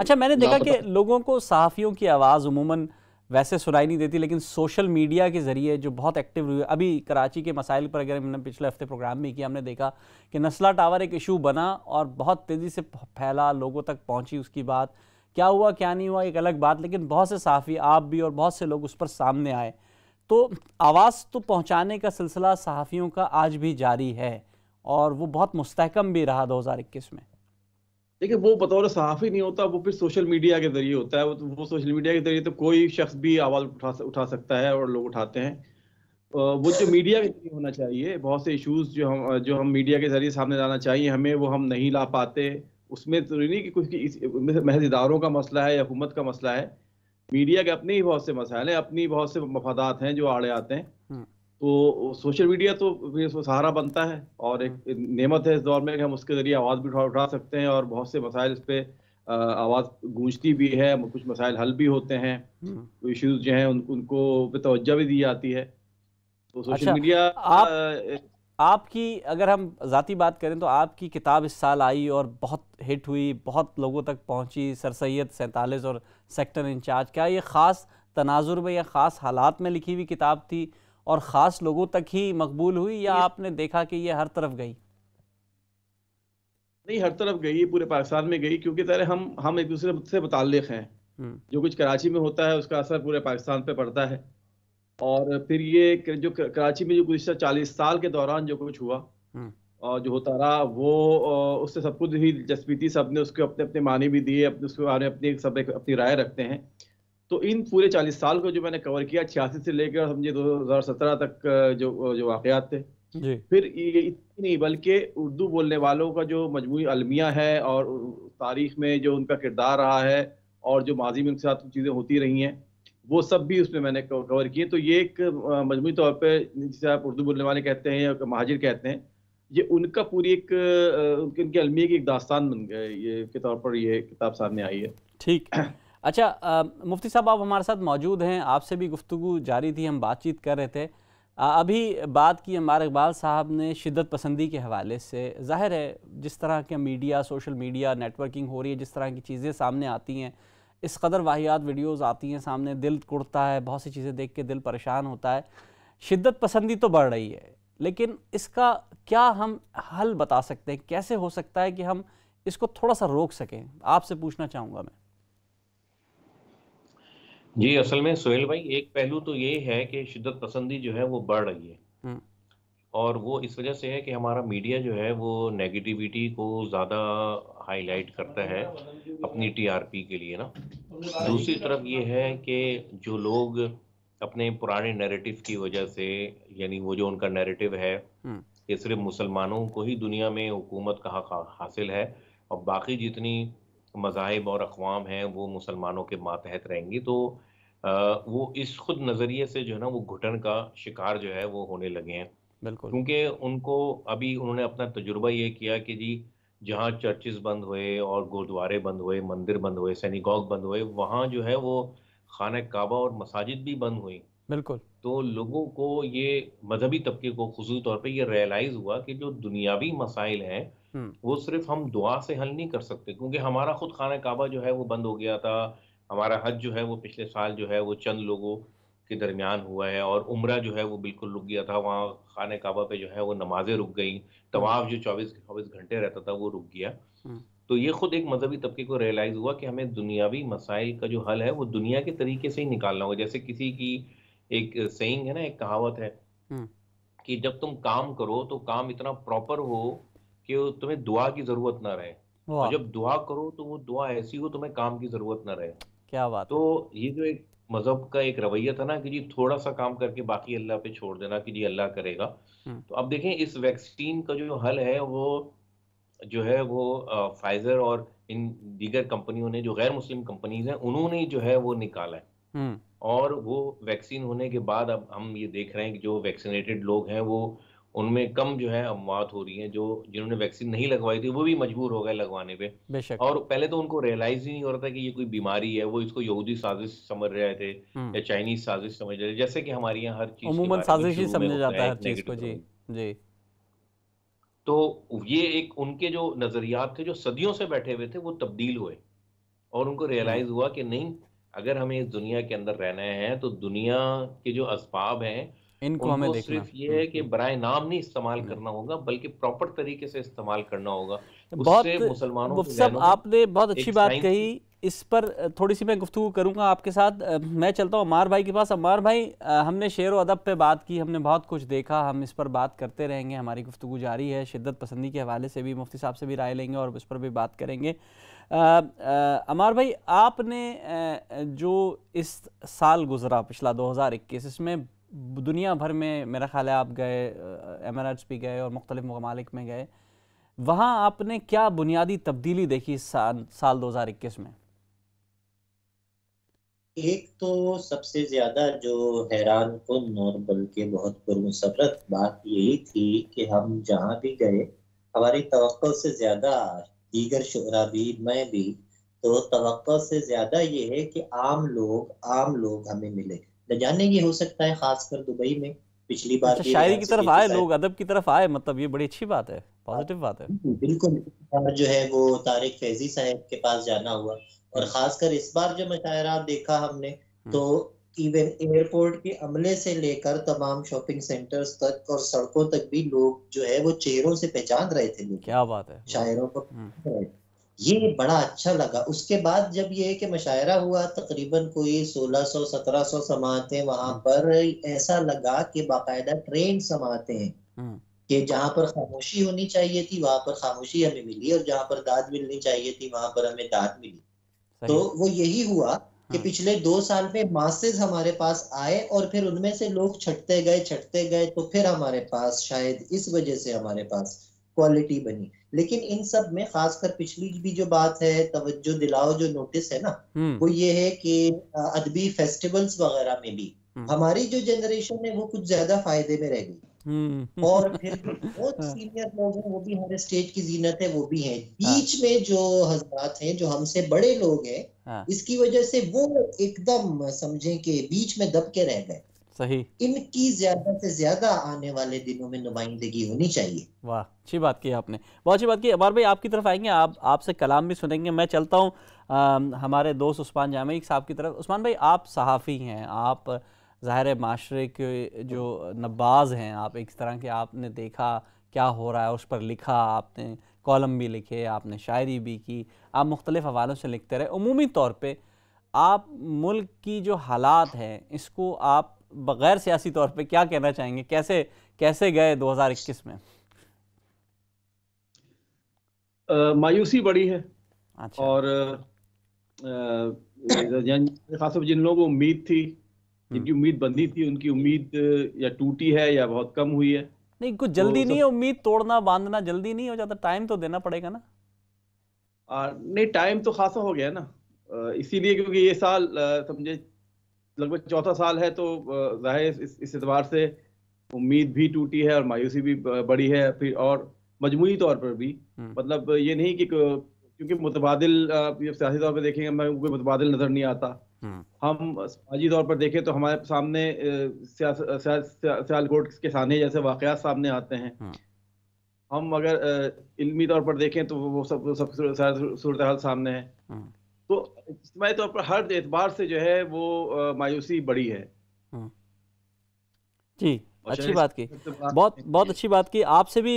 अच्छा मैंने देखा कि लोगों को सहाफ़ियों की आवाज़ उमूमन वैसे सुनाई नहीं देती लेकिन सोशल मीडिया के ज़रिए जो बहुत एक्टिव हुई अभी कराची के मसाइल पर अगर हमने पिछले हफ्ते प्रोग्राम भी किया हमने देखा कि नस्ला टावर एक इशू बना और बहुत तेज़ी से फैला लोगों तक पहुंची उसकी बात क्या हुआ क्या नहीं हुआ एक अलग बात लेकिन बहुत से साफ़ी आप भी और बहुत से लोग उस पर सामने आए तो आवाज़ तो पहुँचाने का सिलसिला सहाफ़ियों का आज भी जारी है और वो बहुत मुस्तकम भी रहा दो में देखिए वो बतौर सहाफ़ी नहीं होता वो फिर सोशल मीडिया के जरिए होता है वो सोशल तो, मीडिया के जरिए तो कोई शख्स भी आवाज़ उठा उठा सकता है और लोग उठाते हैं वो जो मीडिया के जरिए होना चाहिए बहुत से इश्यूज जो हम जो हम मीडिया के जरिए सामने लाना चाहिए हमें वो हम नहीं ला पाते उसमें तो नहीं कि कुछ महज इदारों का मसला है या हुकूमत का मसला है मीडिया के अपने ही बहुत से मसाइल हैं अपनी बहुत से मफादात हैं जो आड़े आते हैं हम्म। तो सोशल मीडिया तो सहारा बनता है और एक हम्म। नेमत है इस दौर में कि हम उसके जरिए आवाज़ भी उठा उठा सकते हैं और बहुत से मसाइल इस पर आवाज़ गूंजती भी है कुछ मसाइल हल भी होते हैं हम्म। तो इश्यूज जो हैं उन, उनको पे तोज्जा भी दी जाती है तो सोशल अच्छा, मीडिया आप, आ, आपकी अगर हम ज़ाती बात करें तो आपकी किताब इस साल आई और बहुत हिट हुई बहुत लोगों तक पहुँची सर सैद सैंतालीस और सेक्टर इंचार्ज क्या ये ख़ास तनाजुर में या ख़ास हालात में लिखी हुई किताब थी और ख़ास लोगों तक ही मकबूल हुई या आपने देखा कि ये हर तरफ गई नहीं हर तरफ गई पूरे पाकिस्तान में गई क्योंकि तरह हम हम एक दूसरे से मुतक हैं हम्म। जो कुछ कराची में होता है उसका असर पूरे पाकिस्तान पे पड़ता है और फिर ये जो कराची में जो गुजशत चालीस साल के दौरान जो कुछ हुआ हम्म। और जो होता रहा वो उससे सब कुछ ही दिलचस्पी थी सबने उसके अपने अपने मानी भी दिए अपने उसके बारे में अपनी सब अपनी राय रखते हैं तो इन पूरे चालीस साल को जो मैंने कवर किया छियासी से लेकर समझिए दो हजार सत्रह तक जो जो वाकत थे जी। फिर ये इतनी नहीं बल्कि उर्दू बोलने वालों का जो मजमू अलमिया है और तारीख में जो उनका किरदार रहा है और जो माजी में उनके साथ चीज़ें होती रही हैं वो सब भी उसमें मैंने कवर किए तो ये एक मजमू तौर पर जिसे आप उर्दू बोलने वाले कहते हैं या महाजिर कहते हैं ये उनका पूरी एक उनके अलमिया की एक दास्तान बन गए ये के तौर पर ये किताब सामने आई है ठीक अच्छा आ, मुफ्ती साहब आप हमारे साथ मौजूद हैं आपसे भी गुफ्तु जारी थी हम बातचीत कर रहे थे आ, अभी बात की अम्बार इकबाल साहब ने शिदत पसंदी के हवाले से जाहिर है जिस तरह के मीडिया सोशल मीडिया नेटवर्किंग हो रही है जिस तरह की चीज़ें सामने आती हैं इस कदर वाहियात वीडियोस आती हैं सामने दिल कुड़ता है बहुत सी चीज़ें देख के दिल परेशान होता है शिदत पसंदी तो बढ़ रही है लेकिन इसका क्या हम हल बता सकते हैं कैसे हो सकता है कि हम इसको थोड़ा सा रोक सकें आपसे पूछना चाहूँगा मैं जी असल में सोहेल भाई एक पहलू तो ये है कि शिद्दत पसंदी जो है वो बढ़ रही है हम्म। और वो इस वजह से है कि हमारा मीडिया जो है वो नेगेटिविटी को ज़्यादा हाईलाइट करता है अपनी टीआरपी के लिए ना दूसरी तरफ ये है कि जो लोग अपने पुराने नैरेटिव की वजह से यानी वो जो उनका नैरेटिव है हम्म। कि सिर्फ मुसलमानों को ही दुनिया में हुकूमत का हासिल है और बाकी जितनी मज़ाहब और अकवाम हैं वो मुसलमानों के मातहत रहेंगी तो वो इस खुद नज़रिए से जो है ना वो घुटन का शिकार जो है वो होने लगे हैं बिल्कुल क्योंकि उनको अभी उन्होंने अपना तजुर्बा ये किया कि जी जहाँ चर्चेज बंद हुए और गुरुद्वारे बंद हुए मंदिर बंद हुए सैनिकॉग बंद हुए वहाँ जो है वो खान काबा और मसाजिद भी बंद हुई बिल्कुल तो लोगों को ये मजहबी तबके को खसूस तौर पर यह रियलाइज़ हुआ कि जो दुनियावी मसाइल हैं हम्म। वो सिर्फ हम दुआ से हल नहीं कर सकते क्योंकि हमारा खुद खाना काबा जो है वो बंद हो गया था हमारा हज जो है वो पिछले साल जो है वो चंद लोगों के दरमियान हुआ है और उम्र जो है वो बिल्कुल रुक गया था वहाँ खाना काबा पे जो है वो नमाजें रुक गई तवाफ जो चौबीस चौबीस घंटे रहता था वो रुक गया हम्म। तो ये खुद एक मजहबी तबके को रियलाइज हुआ कि हमें दुनियावी मसाइल का जो हल है वो दुनिया के तरीके से ही निकालना होगा जैसे किसी की एक सेइंग है ना एक कहावत है हम्म। कि जब तुम काम करो तो काम इतना प्रॉपर हो कि तुम्हें दुआ की जरूरत ना रहे और जब दुआ करो तो वो दुआ ऐसी हो तुम्हें काम की जरूरत ना रहे क्या बात तो ये जो एक मजहब का एक रवैया था ना कि जी थोड़ा सा काम करके बाकी अल्लाह पे छोड़ देना कि जी अल्लाह करेगा हम्म। तो अब देखें इस वैक्सीन का जो हल है वो जो है वो फाइजर और इन दीगर कंपनियों ने जो गैर मुस्लिम कंपनीज हैं उन्होंने जो है वो निकाला है हम्म। और वो वैक्सीन होने के बाद अब हम ये देख रहे हैं कि जो वैक्सीनेटेड लोग हैं वो उनमें कम जो है अमवात हो रही है जो जिन्होंने वैक्सीन नहीं लगवाई थी वो भी मजबूर हो गए लगवाने पे और पहले तो उनको रियलाइज ही नहीं हो रहा था कि ये कोई बीमारी है वो इसको यहूदी साजिश समझ रहे थे हम्म। या चाइनीज साजिश समझ रहे थे जैसे कि हमारे यहाँ हर चीज साजिश ही समझा जाता है चीज को जी जी तो ये एक उनके जो नजरियात थे जो सदियों से बैठे हुए थे वो तब्दील हुए और उनको रियलाइज हम्म। हुआ कि नहीं अगर हमें इस दुनिया के अंदर रहना है तो दुनिया के जो इसबाब हैं इनको हमें देखना सिर्फ ये है कि बरए नाम नहीं इस्तेमाल हम्म। करना होगा बल्कि प्रॉपर तरीके से इस्तेमाल करना होगा बहुत मुसलमानों सब आपने बहुत अच्छी बात कही इस पर थोड़ी सी मैं गुफ्तु करूंगा आपके साथ मैं चलता हूं अमार भाई के पास अमार भाई हमने शेर व अदब पे बात की हमने बहुत कुछ देखा हम इस पर बात करते रहेंगे हमारी गुफ्तु जारी है शिद्दत पसंदी के हवाले से भी मुफ्ती साहब से भी राय लेंगे और इस पर भी बात करेंगे आ, आ, अमार भाई आपने जो इस साल गुजरा पिछला दो इसमें दुनिया भर में मेरा ख्याल है आप गए एमरज भी गए और मुख्तलिफ ममालिक में गए वहाँ आपने क्या बुनियादी तब्दीली देखी साल साल इक्कीस में एक तो सबसे ज्यादा जो हैरान कन और बल्कि बहुत पुरमसरत बात यही थी कि हम जहाँ भी गए हमारी तो से ज्यादा दीगर शुरा भी मैं भी तो तो से ज्यादा ये है कि आम लोग आम लोग हमें मिले जाने की हो सकता है खासकर दुबई में पिछली बार अच्छा, शायरी की तरफ आए लोग अदब की तरफ आए मतलब ये बड़ी अच्छी बात है पॉजिटिव बात है बिल्कुल जो है वो तारिक फैजी साहब के पास जाना हुआ और खासकर इस बार जो मशायरा देखा हमने हम्म। तो इवन एयरपोर्ट के अमले से लेकर तमाम शॉपिंग सेंटर्स तक और सड़कों तक भी लोग जो है वो चेहरों से पहचान रहे थे क्या बात है शायरों को हम्म। ये बड़ा अच्छा लगा उसके बाद जब ये कि मशायरा हुआ तकरीबन कोई 1600-1700 समाते वहां हम्म। पर ऐसा लगा कि बाकायदा ट्रेन समाते हैं हम्म। कि जहां पर खामोशी होनी चाहिए थी वहां पर खामोशी हमें मिली और जहाँ पर दाद मिलनी चाहिए थी वहां पर हमें दाद मिली तो वो यही हुआ कि हम्म। पिछले दो साल में मासेज हमारे पास आए और फिर उनमें से लोग छटते गए छटते गए तो फिर हमारे पास शायद इस वजह से हमारे पास क्वालिटी बनी लेकिन इन सब में खासकर पिछली भी जो बात है तवज्जो दिलाओ जो नोटिस है ना हम्म। वो ये है कि अदबी फेस्टिवल्स वगैरह में भी हम्म। हमारी जो जनरेशन है वो कुछ ज्यादा फायदे में रह गई हम्म। और फिर बहुत सीनियर हाँ। लोग हैं वो भी हमारे स्टेज की जीनत है वो भी है हाँ। बीच में जो हजरात हैं जो हमसे बड़े लोग हैं हाँ। इसकी वजह से वो एकदम समझें कि बीच में दब के रह गए सही इनकी ज्यादा से ज्यादा आने वाले दिनों में नुमाइंदगी होनी चाहिए वाह अच्छी बात की आपने बहुत अच्छी बात की अबार भाई आपकी तरफ आएंगे आप आपसे कलाम भी सुनेंगे मैं चलता हूँ हमारे दोस्त उस्मान जामी साहब की तरफ उस्मान भाई आप सहाफ़ी हैं आप ज़ाहिर माशरे के जो नबाज़ हैं आप एक तरह के आपने देखा क्या हो रहा है उस पर लिखा आपने कॉलम भी लिखे आपने शायरी भी की आप मुख्तलिफ़ हवालों से लिखते रहे अमूमी तौर पर आप मुल्क की जो हालात हैं इसको आप बग़ैर सियासी तौर पे क्या कहना चाहेंगे कैसे कैसे गए 2021 में आ, मायूसी बड़ी है अच्छा। और खास जिन लोगों को उम्मीद थी हम्म। जिनकी उम्मीद बंदी थी उनकी उम्मीद या टूटी है या बहुत कम हुई है नहीं कुछ जल्दी तो नहीं है उम्मीद तोड़ना बांधना जल्दी नहीं हो जाता टाइम तो देना पड़ेगा ना आ, नहीं टाइम तो खासा हो गया ना इसीलिए क्योंकि ये साल समझे लगभग चौथा साल है तो जाहिर इस, इस एतबार से उम्मीद भी टूटी है और मायूसी भी बड़ी है फिर और मजमूरी तौर पर भी हम्म। मतलब ये नहीं कि क्योंकि मुतबादल सियासी तौर पर देखेंगे हमें कोई मुतबादल नजर नहीं आता हम्म। हम समाजी तौर पर देखें तो हमारे सामने सियालकोट के सामने जैसे वाकयात सामने आते हैं हम्म। हम अगर इल्मी तौर पर देखें तो वो सब सब सूरत हाल सामने है तो इज्तमी तौर पर हर एतबार से जो है वो मायूसी बड़ी है हाँ। जी अच्छी बात की बहुत बहुत अच्छी बात की आपसे भी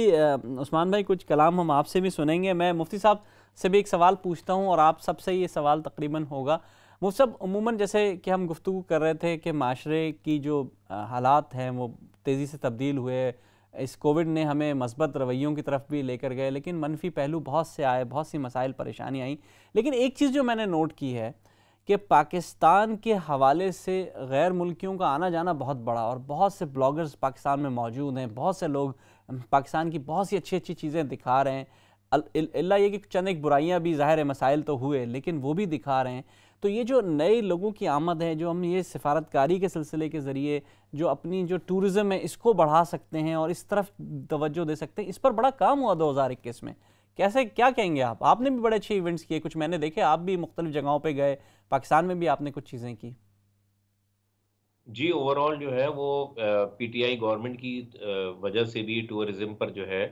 उस्मान भाई कुछ कलाम हम आपसे भी सुनेंगे मैं मुफ्ती साहब से भी एक सवाल पूछता हूँ और आप सबसे ये सवाल तकरीबन होगा वो सब उमूमन जैसे कि हम गुफ्तु कर रहे थे कि माशरे की जो हालात हैं वो तेज़ी से तब्दील हुए इस कोविड ने हमें मस्बत रवैयों की तरफ भी लेकर गए लेकिन मनफी पहलू बहुत से आए बहुत सी मसाइल परेशानी आई लेकिन एक चीज़ जो मैंने नोट की है कि पाकिस्तान के हवाले से गैर मुल्कियों का आना जाना बहुत बड़ा और बहुत से ब्लॉगर्स पाकिस्तान में मौजूद हैं बहुत से लोग पाकिस्तान की बहुत सी अच्छी अच्छी चीज़ें दिखा रहे हैं अल्लाह ये कि चंद एक बुराइयाँ भी ज़ाहिर है मसाइल तो हुए लेकिन वो भी दिखा रहे हैं तो ये जो नए लोगों की आमद है जो हम ये सिफारतकारी के सिलसिले के ज़रिए जो अपनी जो टूरिज़म है इसको बढ़ा सकते हैं और इस तरफ तवज्जो दे सकते हैं इस पर बड़ा काम हुआ दो हज़ार इक्कीस में कैसे क्या कहेंगे आप आपने भी बड़े अच्छे इवेंट्स किए कुछ मैंने देखे आप भी मुख्तलिफ जगहों पर गए पाकिस्तान में भी आपने कुछ चीज़ें की जी ओवरऑल जो है वो पीटीआई गवर्नमेंट की वजह से भी टूरिज्म पर जो है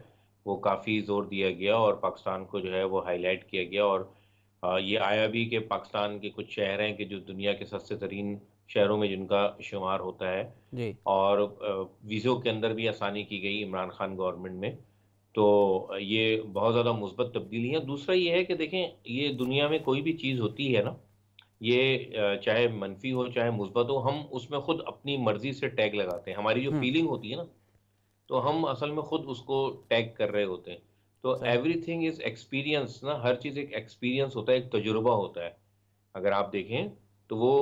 वो काफ़ी जोर दिया गया और पाकिस्तान को जो है वो हाईलाइट किया गया और ये आया भी कि पाकिस्तान के कुछ शहर हैं कि जो दुनिया के सस्ते तरीन शहरों में जिनका शुमार होता है जी। और वीज़ों के अंदर भी आसानी की गई इमरान खान गवर्नमेंट में तो ये बहुत ज़्यादा मुस्बत तब्दीलियाँ दूसरा ये है कि देखें ये दुनिया में कोई भी चीज़ होती है ना ये चाहे मनफी हो चाहे मुस्बत हो हम उसमें खुद अपनी मर्जी से टैग लगाते हैं हमारी जो हम्म। फीलिंग होती है ना तो हम असल में खुद उसको टैग कर रहे होते हैं तो एवरीथिंग इज एक्सपीरियंस ना हर चीज एक एक्सपीरियंस होता है एक तजुर्बा होता है अगर आप देखें तो वो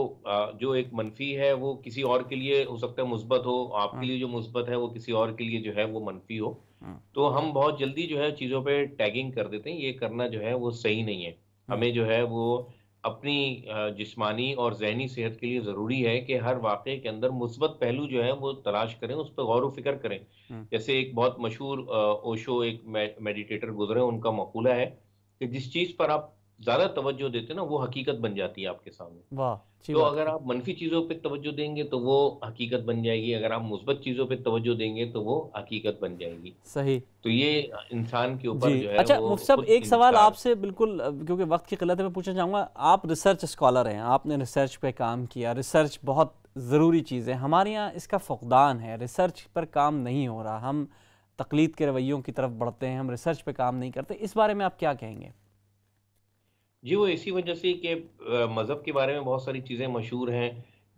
जो एक मनफी है वो किसी और के लिए हो सकता है मुस्बत हो आपके हाँ। लिए जो मुस्बत है वो किसी और के लिए जो है वो मनफी हो हाँ। तो हम बहुत जल्दी जो है चीज़ों पे टैगिंग कर देते हैं ये करना जो है वो सही नहीं है हाँ। हमें जो है वो अपनी जिस्मानी और जहनी सेहत के लिए ज़रूरी है कि हर वाक़े के अंदर मुस्बत पहलू जो है वो तलाश करें उस पर गौर व फिक्र करें जैसे एक बहुत मशहूर ओशो एक मेडिटेटर गुजरे उनका मकूला है कि जिस चीज़ पर आप ज्यादा तवज्जो देते ना वो हकीकत बन जाती है आपके सामने वाह तो अगर आप मनफी चीजों पे तवज्जो देंगे तो वो हकीकत बन जाएगी अगर आप मुस्बत चीजों पे तवज्जो देंगे तो वो हकीकत बन जाएगी सही तो ये इंसान के ऊपर जो है अच्छा मुफ्त एक सवाल आपसे बिल्कुल क्योंकि वक्त की किल्लत में पूछना चाहूँगा आप रिसर्च स्कॉलर हैं आपने रिसर्च पे काम किया रिसर्च बहुत ज़रूरी चीज़ है हमारे यहाँ इसका फुकदान है रिसर्च पर काम नहीं हो रहा हम तकलीद के रवैयों की तरफ बढ़ते हैं हम रिसर्च पे काम नहीं करते इस बारे में आप क्या कहेंगे जी वो इसी वजह से कि मज़हब के बारे में बहुत सारी चीज़ें मशहूर हैं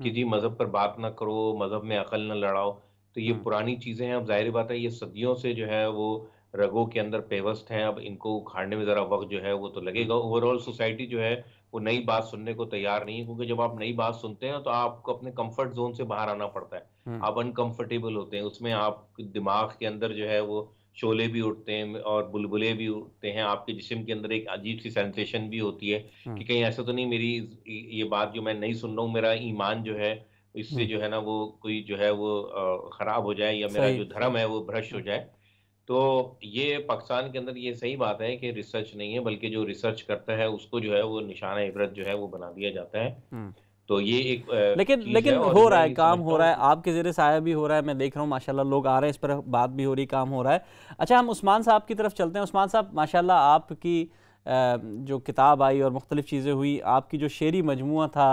कि जी मज़हब पर बात ना करो मज़हब में अकल ना लड़ाओ तो ये पुरानी चीज़ें हैं अब जाहिर बात है ये सदियों से जो है वो रगों के अंदर पेवस्त हैं अब इनको उखाड़ने में ज़रा वक्त जो है वो तो लगेगा ओवरऑल सोसाइटी जो है वो नई बात सुनने को तैयार नहीं है क्योंकि जब आप नई बात सुनते हैं तो आपको अपने कंफर्ट जोन से बाहर आना पड़ता है आप अनकंफर्टेबल होते हैं उसमें आप दिमाग के अंदर जो है वो शोले भी उठते हैं और बुलबुले भी उठते हैं आपके जिसम के अंदर एक अजीब सी सेंसेशन भी होती है हम्म। कि कहीं ऐसा तो नहीं मेरी ये बात जो मैं नहीं सुन रहा हूँ मेरा ईमान जो है इससे हम्म। जो है ना वो कोई जो है वो खराब हो जाए या मेरा जो धर्म है वो भ्रष्ट हो हम्म। जाए तो ये पाकिस्तान के अंदर ये सही बात है कि रिसर्च नहीं है बल्कि जो रिसर्च करता है उसको जो है वो निशाना इबरत जो है वो बना दिया जाता है तो ये एक लेकिन लेकिन हो रहा है काम हो रहा है आपके जरिए साया भी हो रहा है मैं देख रहा हूँ माशाल्लाह लोग आ रहे हैं इस पर बात भी हो रही काम हो रहा है अच्छा हम उस्मान साहब की तरफ चलते हैं उस्मान साहब माशाल्लाह आपकी जो किताब आई और मुख्तलिफ़ चीज़ें हुई आपकी जो शेरी मजमू था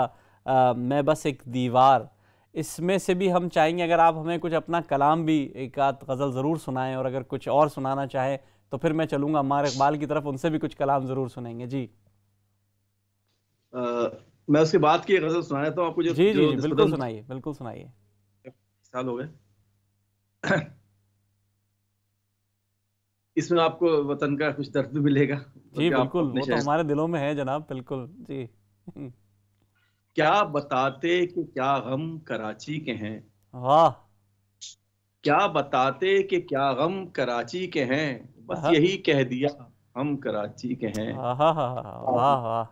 मैं बस एक दीवार इसमें से भी हम चाहेंगे अगर आप हमें कुछ अपना कलाम भी एक आध गज़ल ज़रूर सुनाएं और अगर कुछ और सुनाना चाहें तो फिर मैं चलूँगा अम्मार इकबाल की तरफ उनसे भी कुछ कलाम ज़रूर सुनेंगे जी मैं उसके बाद की गजल सुना देता हूँ तो आपको जो जी जो जी बिल्कुल सुनाइए बिल्कुल सुनाइए साल हो गए इसमें आपको वतन का कुछ दर्द भी मिलेगा जी बिल्कुल वो तो हमारे दिलों में है जनाब बिल्कुल जी क्या बताते कि क्या गम कराची के हैं वाह क्या बताते कि क्या गम कराची के हैं बस हाँ। यही कह दिया हम कराची के हैं वाह वाह वाह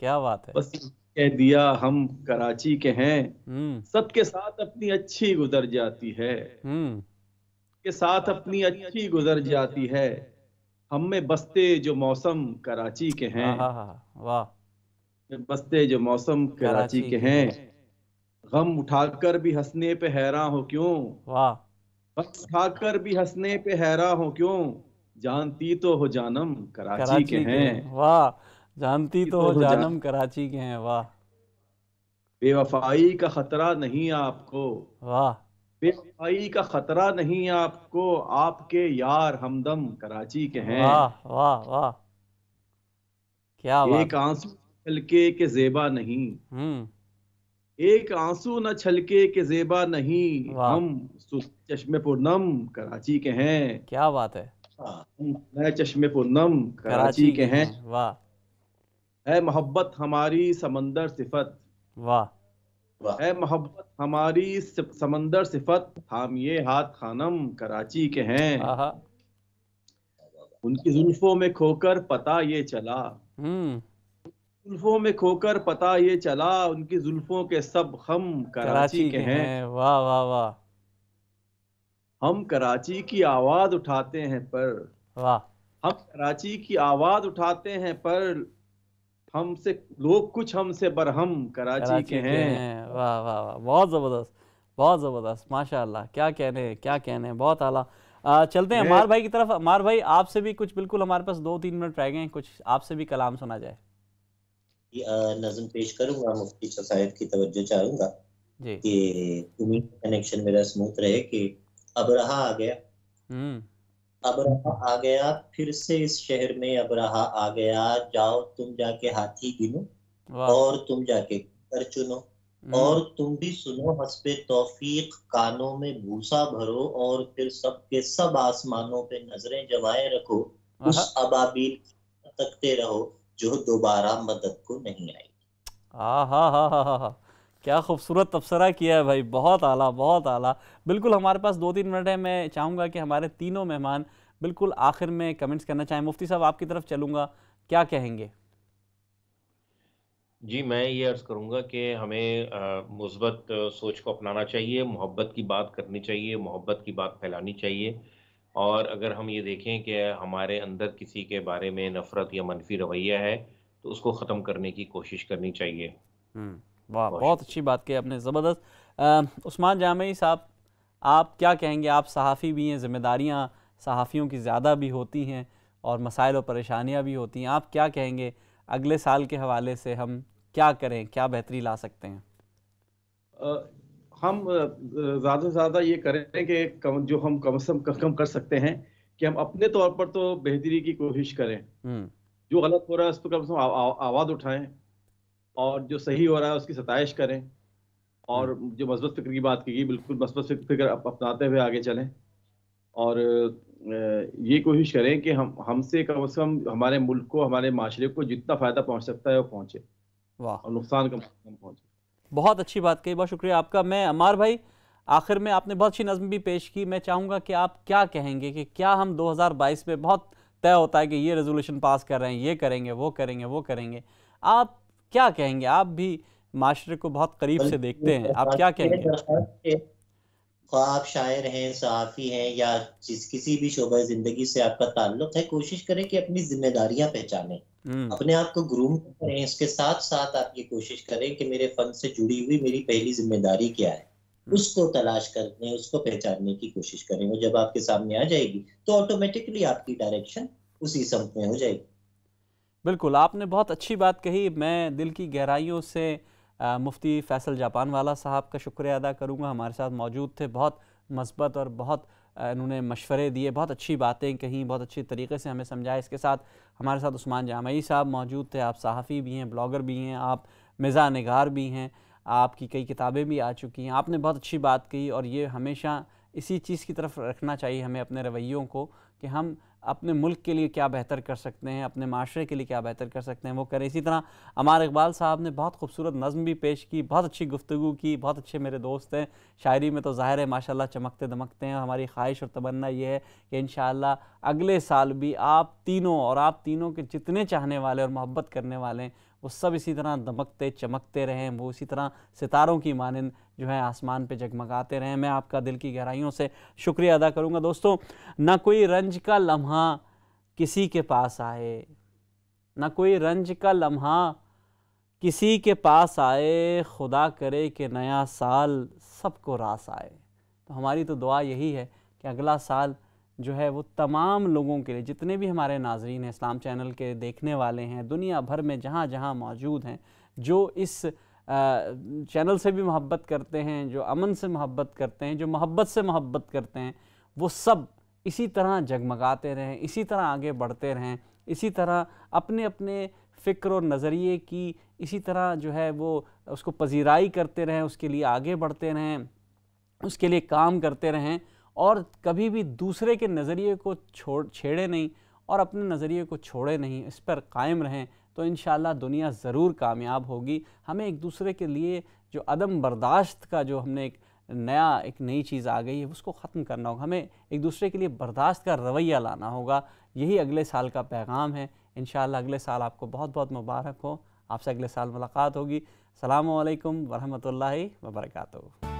क्या बात है बस कह दिया हम कराची के हैं हम्म। सबके साथ अपनी अच्छी गुजर जाती है हम्म। के साथ अपनी अच्छी गुजर जाती है हम में बसते जो मौसम कराची के हैं वाह बसते जो मौसम कराची के हैं गम उठाकर भी हंसने पे हैरा हो क्यों वाह उठाकर भी हंसने पे हैरा हो क्यों जानती तो हो जानम कराची, कराची के हैं वाह जानती तो, तो जानम कराची के हैं वाह बेवफाई का खतरा नहीं है आपको वाह बेवफाई का खतरा नहीं आपको आपके यार हमदम कराची के हैं वाह वाह वाह क्या एक आंसू छलके के जेबा नहीं हम्म। एक आंसू न छलके के जेबा नहीं हम चश्मे पूर्णम कराची के हैं क्या बात है मैं चश्मे पूर्णम कराची, कराची के हैं वाह है मोहब्बत हमारी समंदर सिफत वाह है मोहब्बत हमारी समंदर सिफत हम ये हाथ खानम कराची के हैं उनकी जुल्फों में खोकर पता ये चला हम्म। जुल्फों में खोकर पता ये चला उनकी जुल्फों के सब हम कराची, के, के हैं वाह वाह वाह हम कराची की आवाज उठाते हैं पर वाह हम कराची की आवाज उठाते हैं पर हमसे लोग कुछ हमसे बरहम कराची, कराची के, हैं वाह वाह वाह बहुत ज़बरदस्त बहुत ज़बरदस्त माशाल्लाह क्या कहने हैं क्या कहने हैं बहुत आला आ, चलते हैं अमार भाई की तरफ अमार भाई आपसे भी कुछ बिल्कुल हमारे पास दो तीन मिनट रह गए कुछ आपसे भी कलाम सुना जाए नज़म पेश करूंगा मुफ्ती साहब की तवज्जो चाहूंगा कि कनेक्शन मेरा स्मूथ रहे कि अब रहा आ गया हम्म। अबराहा आ गया फिर से इस शहर में अबराहा आ गया जाओ तुम जाके हाथी गिनो और तुम जाके कर चुनो हम्म। और तुम भी सुनो हसबे तौफीक कानों में भूसा भरो और फिर सबके सब आसमानों पे नजरें जमाए रखो उस अबाबील तकते रहो जो दोबारा मदद को नहीं आएगी आहा हा हा हा हा क्या खूबसूरत तबसरा किया है भाई बहुत आला बहुत आला बिल्कुल हमारे पास दो तीन मिनट है मैं चाहूँगा कि हमारे तीनों मेहमान बिल्कुल आखिर में कमेंट्स करना चाहें मुफ्ती साहब आपकी तरफ चलूँगा क्या कहेंगे जी मैं ये अर्ज़ करूँगा कि हमें मुसबत सोच को अपनाना चाहिए मोहब्बत की बात करनी चाहिए मोहब्बत की बात फैलानी चाहिए और अगर हम ये देखें कि हमारे अंदर किसी के बारे में नफ़रत या मनफी रवैया है तो उसको ख़त्म करने की कोशिश करनी चाहिए हम्म। वाह बहुत अच्छी बात की आपने ज़बरदस्त उस्मान जामई साहब आप क्या कहेंगे आप सहाफ़ी भी हैं ज़िम्मेदारियाँ सहाफ़ियों की ज़्यादा भी होती हैं और मसाइल और परेशानियाँ भी होती हैं आप क्या कहेंगे अगले साल के हवाले से हम क्या करें क्या बेहतरी ला सकते हैं आ, हम ज़्यादा से ज़्यादा ये करें कि कम, जो हम कम से कम, कम कर सकते हैं कि हम अपने तौर पर तो बेहतरी की कोशिश करें हम्म। जो गलत हो रहा है उस पर कम से कम आवाज़ उठाएं और जो सही हो रहा है उसकी सताइश करें और हम्म। जो मस्बत फिक्र की बात की गई बिल्कुल मस्बत फिक्र अप, अपनाते हुए आगे चलें और ये कोशिश करें कि हम हमसे कम से कम हमारे मुल्क को हमारे माशरे को जितना फ़ायदा पहुंच सकता है वो पहुंचे वाह और नुकसान कम से कम पहुँचे बहुत अच्छी बात कही बहुत शुक्रिया आपका मैं अमार भाई आखिर में आपने बहुत अच्छी नज़म भी पेश की मैं चाहूँगा कि आप क्या कहेंगे कि क्या हम 2022 में बहुत तय होता है कि ये रेजोल्यूशन पास कर रहे हैं ये करेंगे वो करेंगे वो करेंगे आप क्या कहेंगे आप भी माशरे को बहुत करीब से देखते हैं आप क्या कहेंगे तो आप शायर हैं सहाफ़ी हैं या जिस किसी भी शोबा जिंदगी से आपका ताल्लुक है कोशिश करें कि अपनी जिम्मेदारियां पहचाने हम्म। अपने आप को ग्रूम करें इसके साथ साथ आप ये कोशिश करें कि मेरे फन से जुड़ी हुई मेरी पहली जिम्मेदारी क्या है हम्म। उसको तलाश करने उसको पहचानने की कोशिश करें वो जब आपके सामने आ जाएगी तो ऑटोमेटिकली आपकी डायरेक्शन उसी समत में हो जाएगी बिल्कुल आपने बहुत अच्छी बात कही मैं दिल की गहराइयों से आ, मुफ्ती फैसल जापान वाला साहब का शुक्रिया अदा करूँगा हमारे साथ मौजूद थे बहुत मस्बत और बहुत इन्होंने मशवरे दिए बहुत अच्छी बातें कहीं बहुत अच्छी तरीके से हमें समझाया इसके साथ हमारे साथ उस्मान जामई साहब मौजूद थे आप सहाफ़ी भी हैं ब्लॉगर भी हैं आप मिज़ा नगार भी हैं आपकी कई किताबें भी आ चुकी हैं आपने बहुत अच्छी बात कही और ये हमेशा इसी चीज़ की तरफ रखना चाहिए हमें अपने रवैयों को कि हम अपने मुल्क के लिए क्या बेहतर कर सकते हैं अपने माशरे के लिए क्या बेहतर कर सकते हैं वो करें इसी तरह अमार इकबाल साहब ने बहुत खूबसूरत नज़म भी पेश की बहुत अच्छी गुफ्तु की बहुत अच्छे मेरे दोस्त हैं शायरी में तो ज़ाहिर है माशाला चमकते दमकते हैं हमारी ख्वाहिश और तमन्ना ये है कि इन अगले साल भी आप तीनों और आप तीनों के जितने चाहने वाले और मोहब्बत करने वाले हैं वो सब इसी तरह दमकते चमकते रहें वो इसी तरह सितारों की मानंद जो है आसमान पे जगमगाते रहें मैं आपका दिल की गहराइयों से शुक्रिया अदा करूँगा दोस्तों ना कोई रंज का लम्हा किसी के पास आए ना कोई रंज का लम्हा किसी के पास आए खुदा करे कि नया साल सबको रास आए तो हमारी तो दुआ यही है कि अगला साल जो है वो तमाम लोगों के लिए जितने भी हमारे नाजरीन हैं इस्लाम चैनल के देखने वाले हैं दुनिया भर में जहाँ जहाँ मौजूद हैं जो इस चैनल से भी मोहब्बत करते हैं जो अमन से मोहब्बत करते हैं जो मोहब्बत से मोहब्बत करते हैं वो सब इसी तरह जगमगाते रहें इसी तरह आगे बढ़ते रहें इसी तरह अपने अपने फ़िक्र और नज़रिए की इसी तरह जो है वो उसको पजीराई करते रहें उसके लिए आगे बढ़ते रहें उसके लिए काम करते रहें और कभी भी दूसरे के नज़रिए को छोड़ छेड़े नहीं और अपने नज़रिए को छोड़े नहीं इस पर कायम रहें तो इन दुनिया ज़रूर कामयाब होगी हमें एक दूसरे के लिए जो अदम बर्दाश्त का जो हमने एक नया एक नई चीज़ आ गई है उसको ख़त्म करना होगा हमें एक दूसरे के लिए बर्दाश्त का रवैया लाना होगा यही अगले साल का पैगाम है इन अगले साल आपको बहुत बहुत मुबारक हो आपसे अगले साल मुलाकात होगी अल्लाम वरहमल वर्का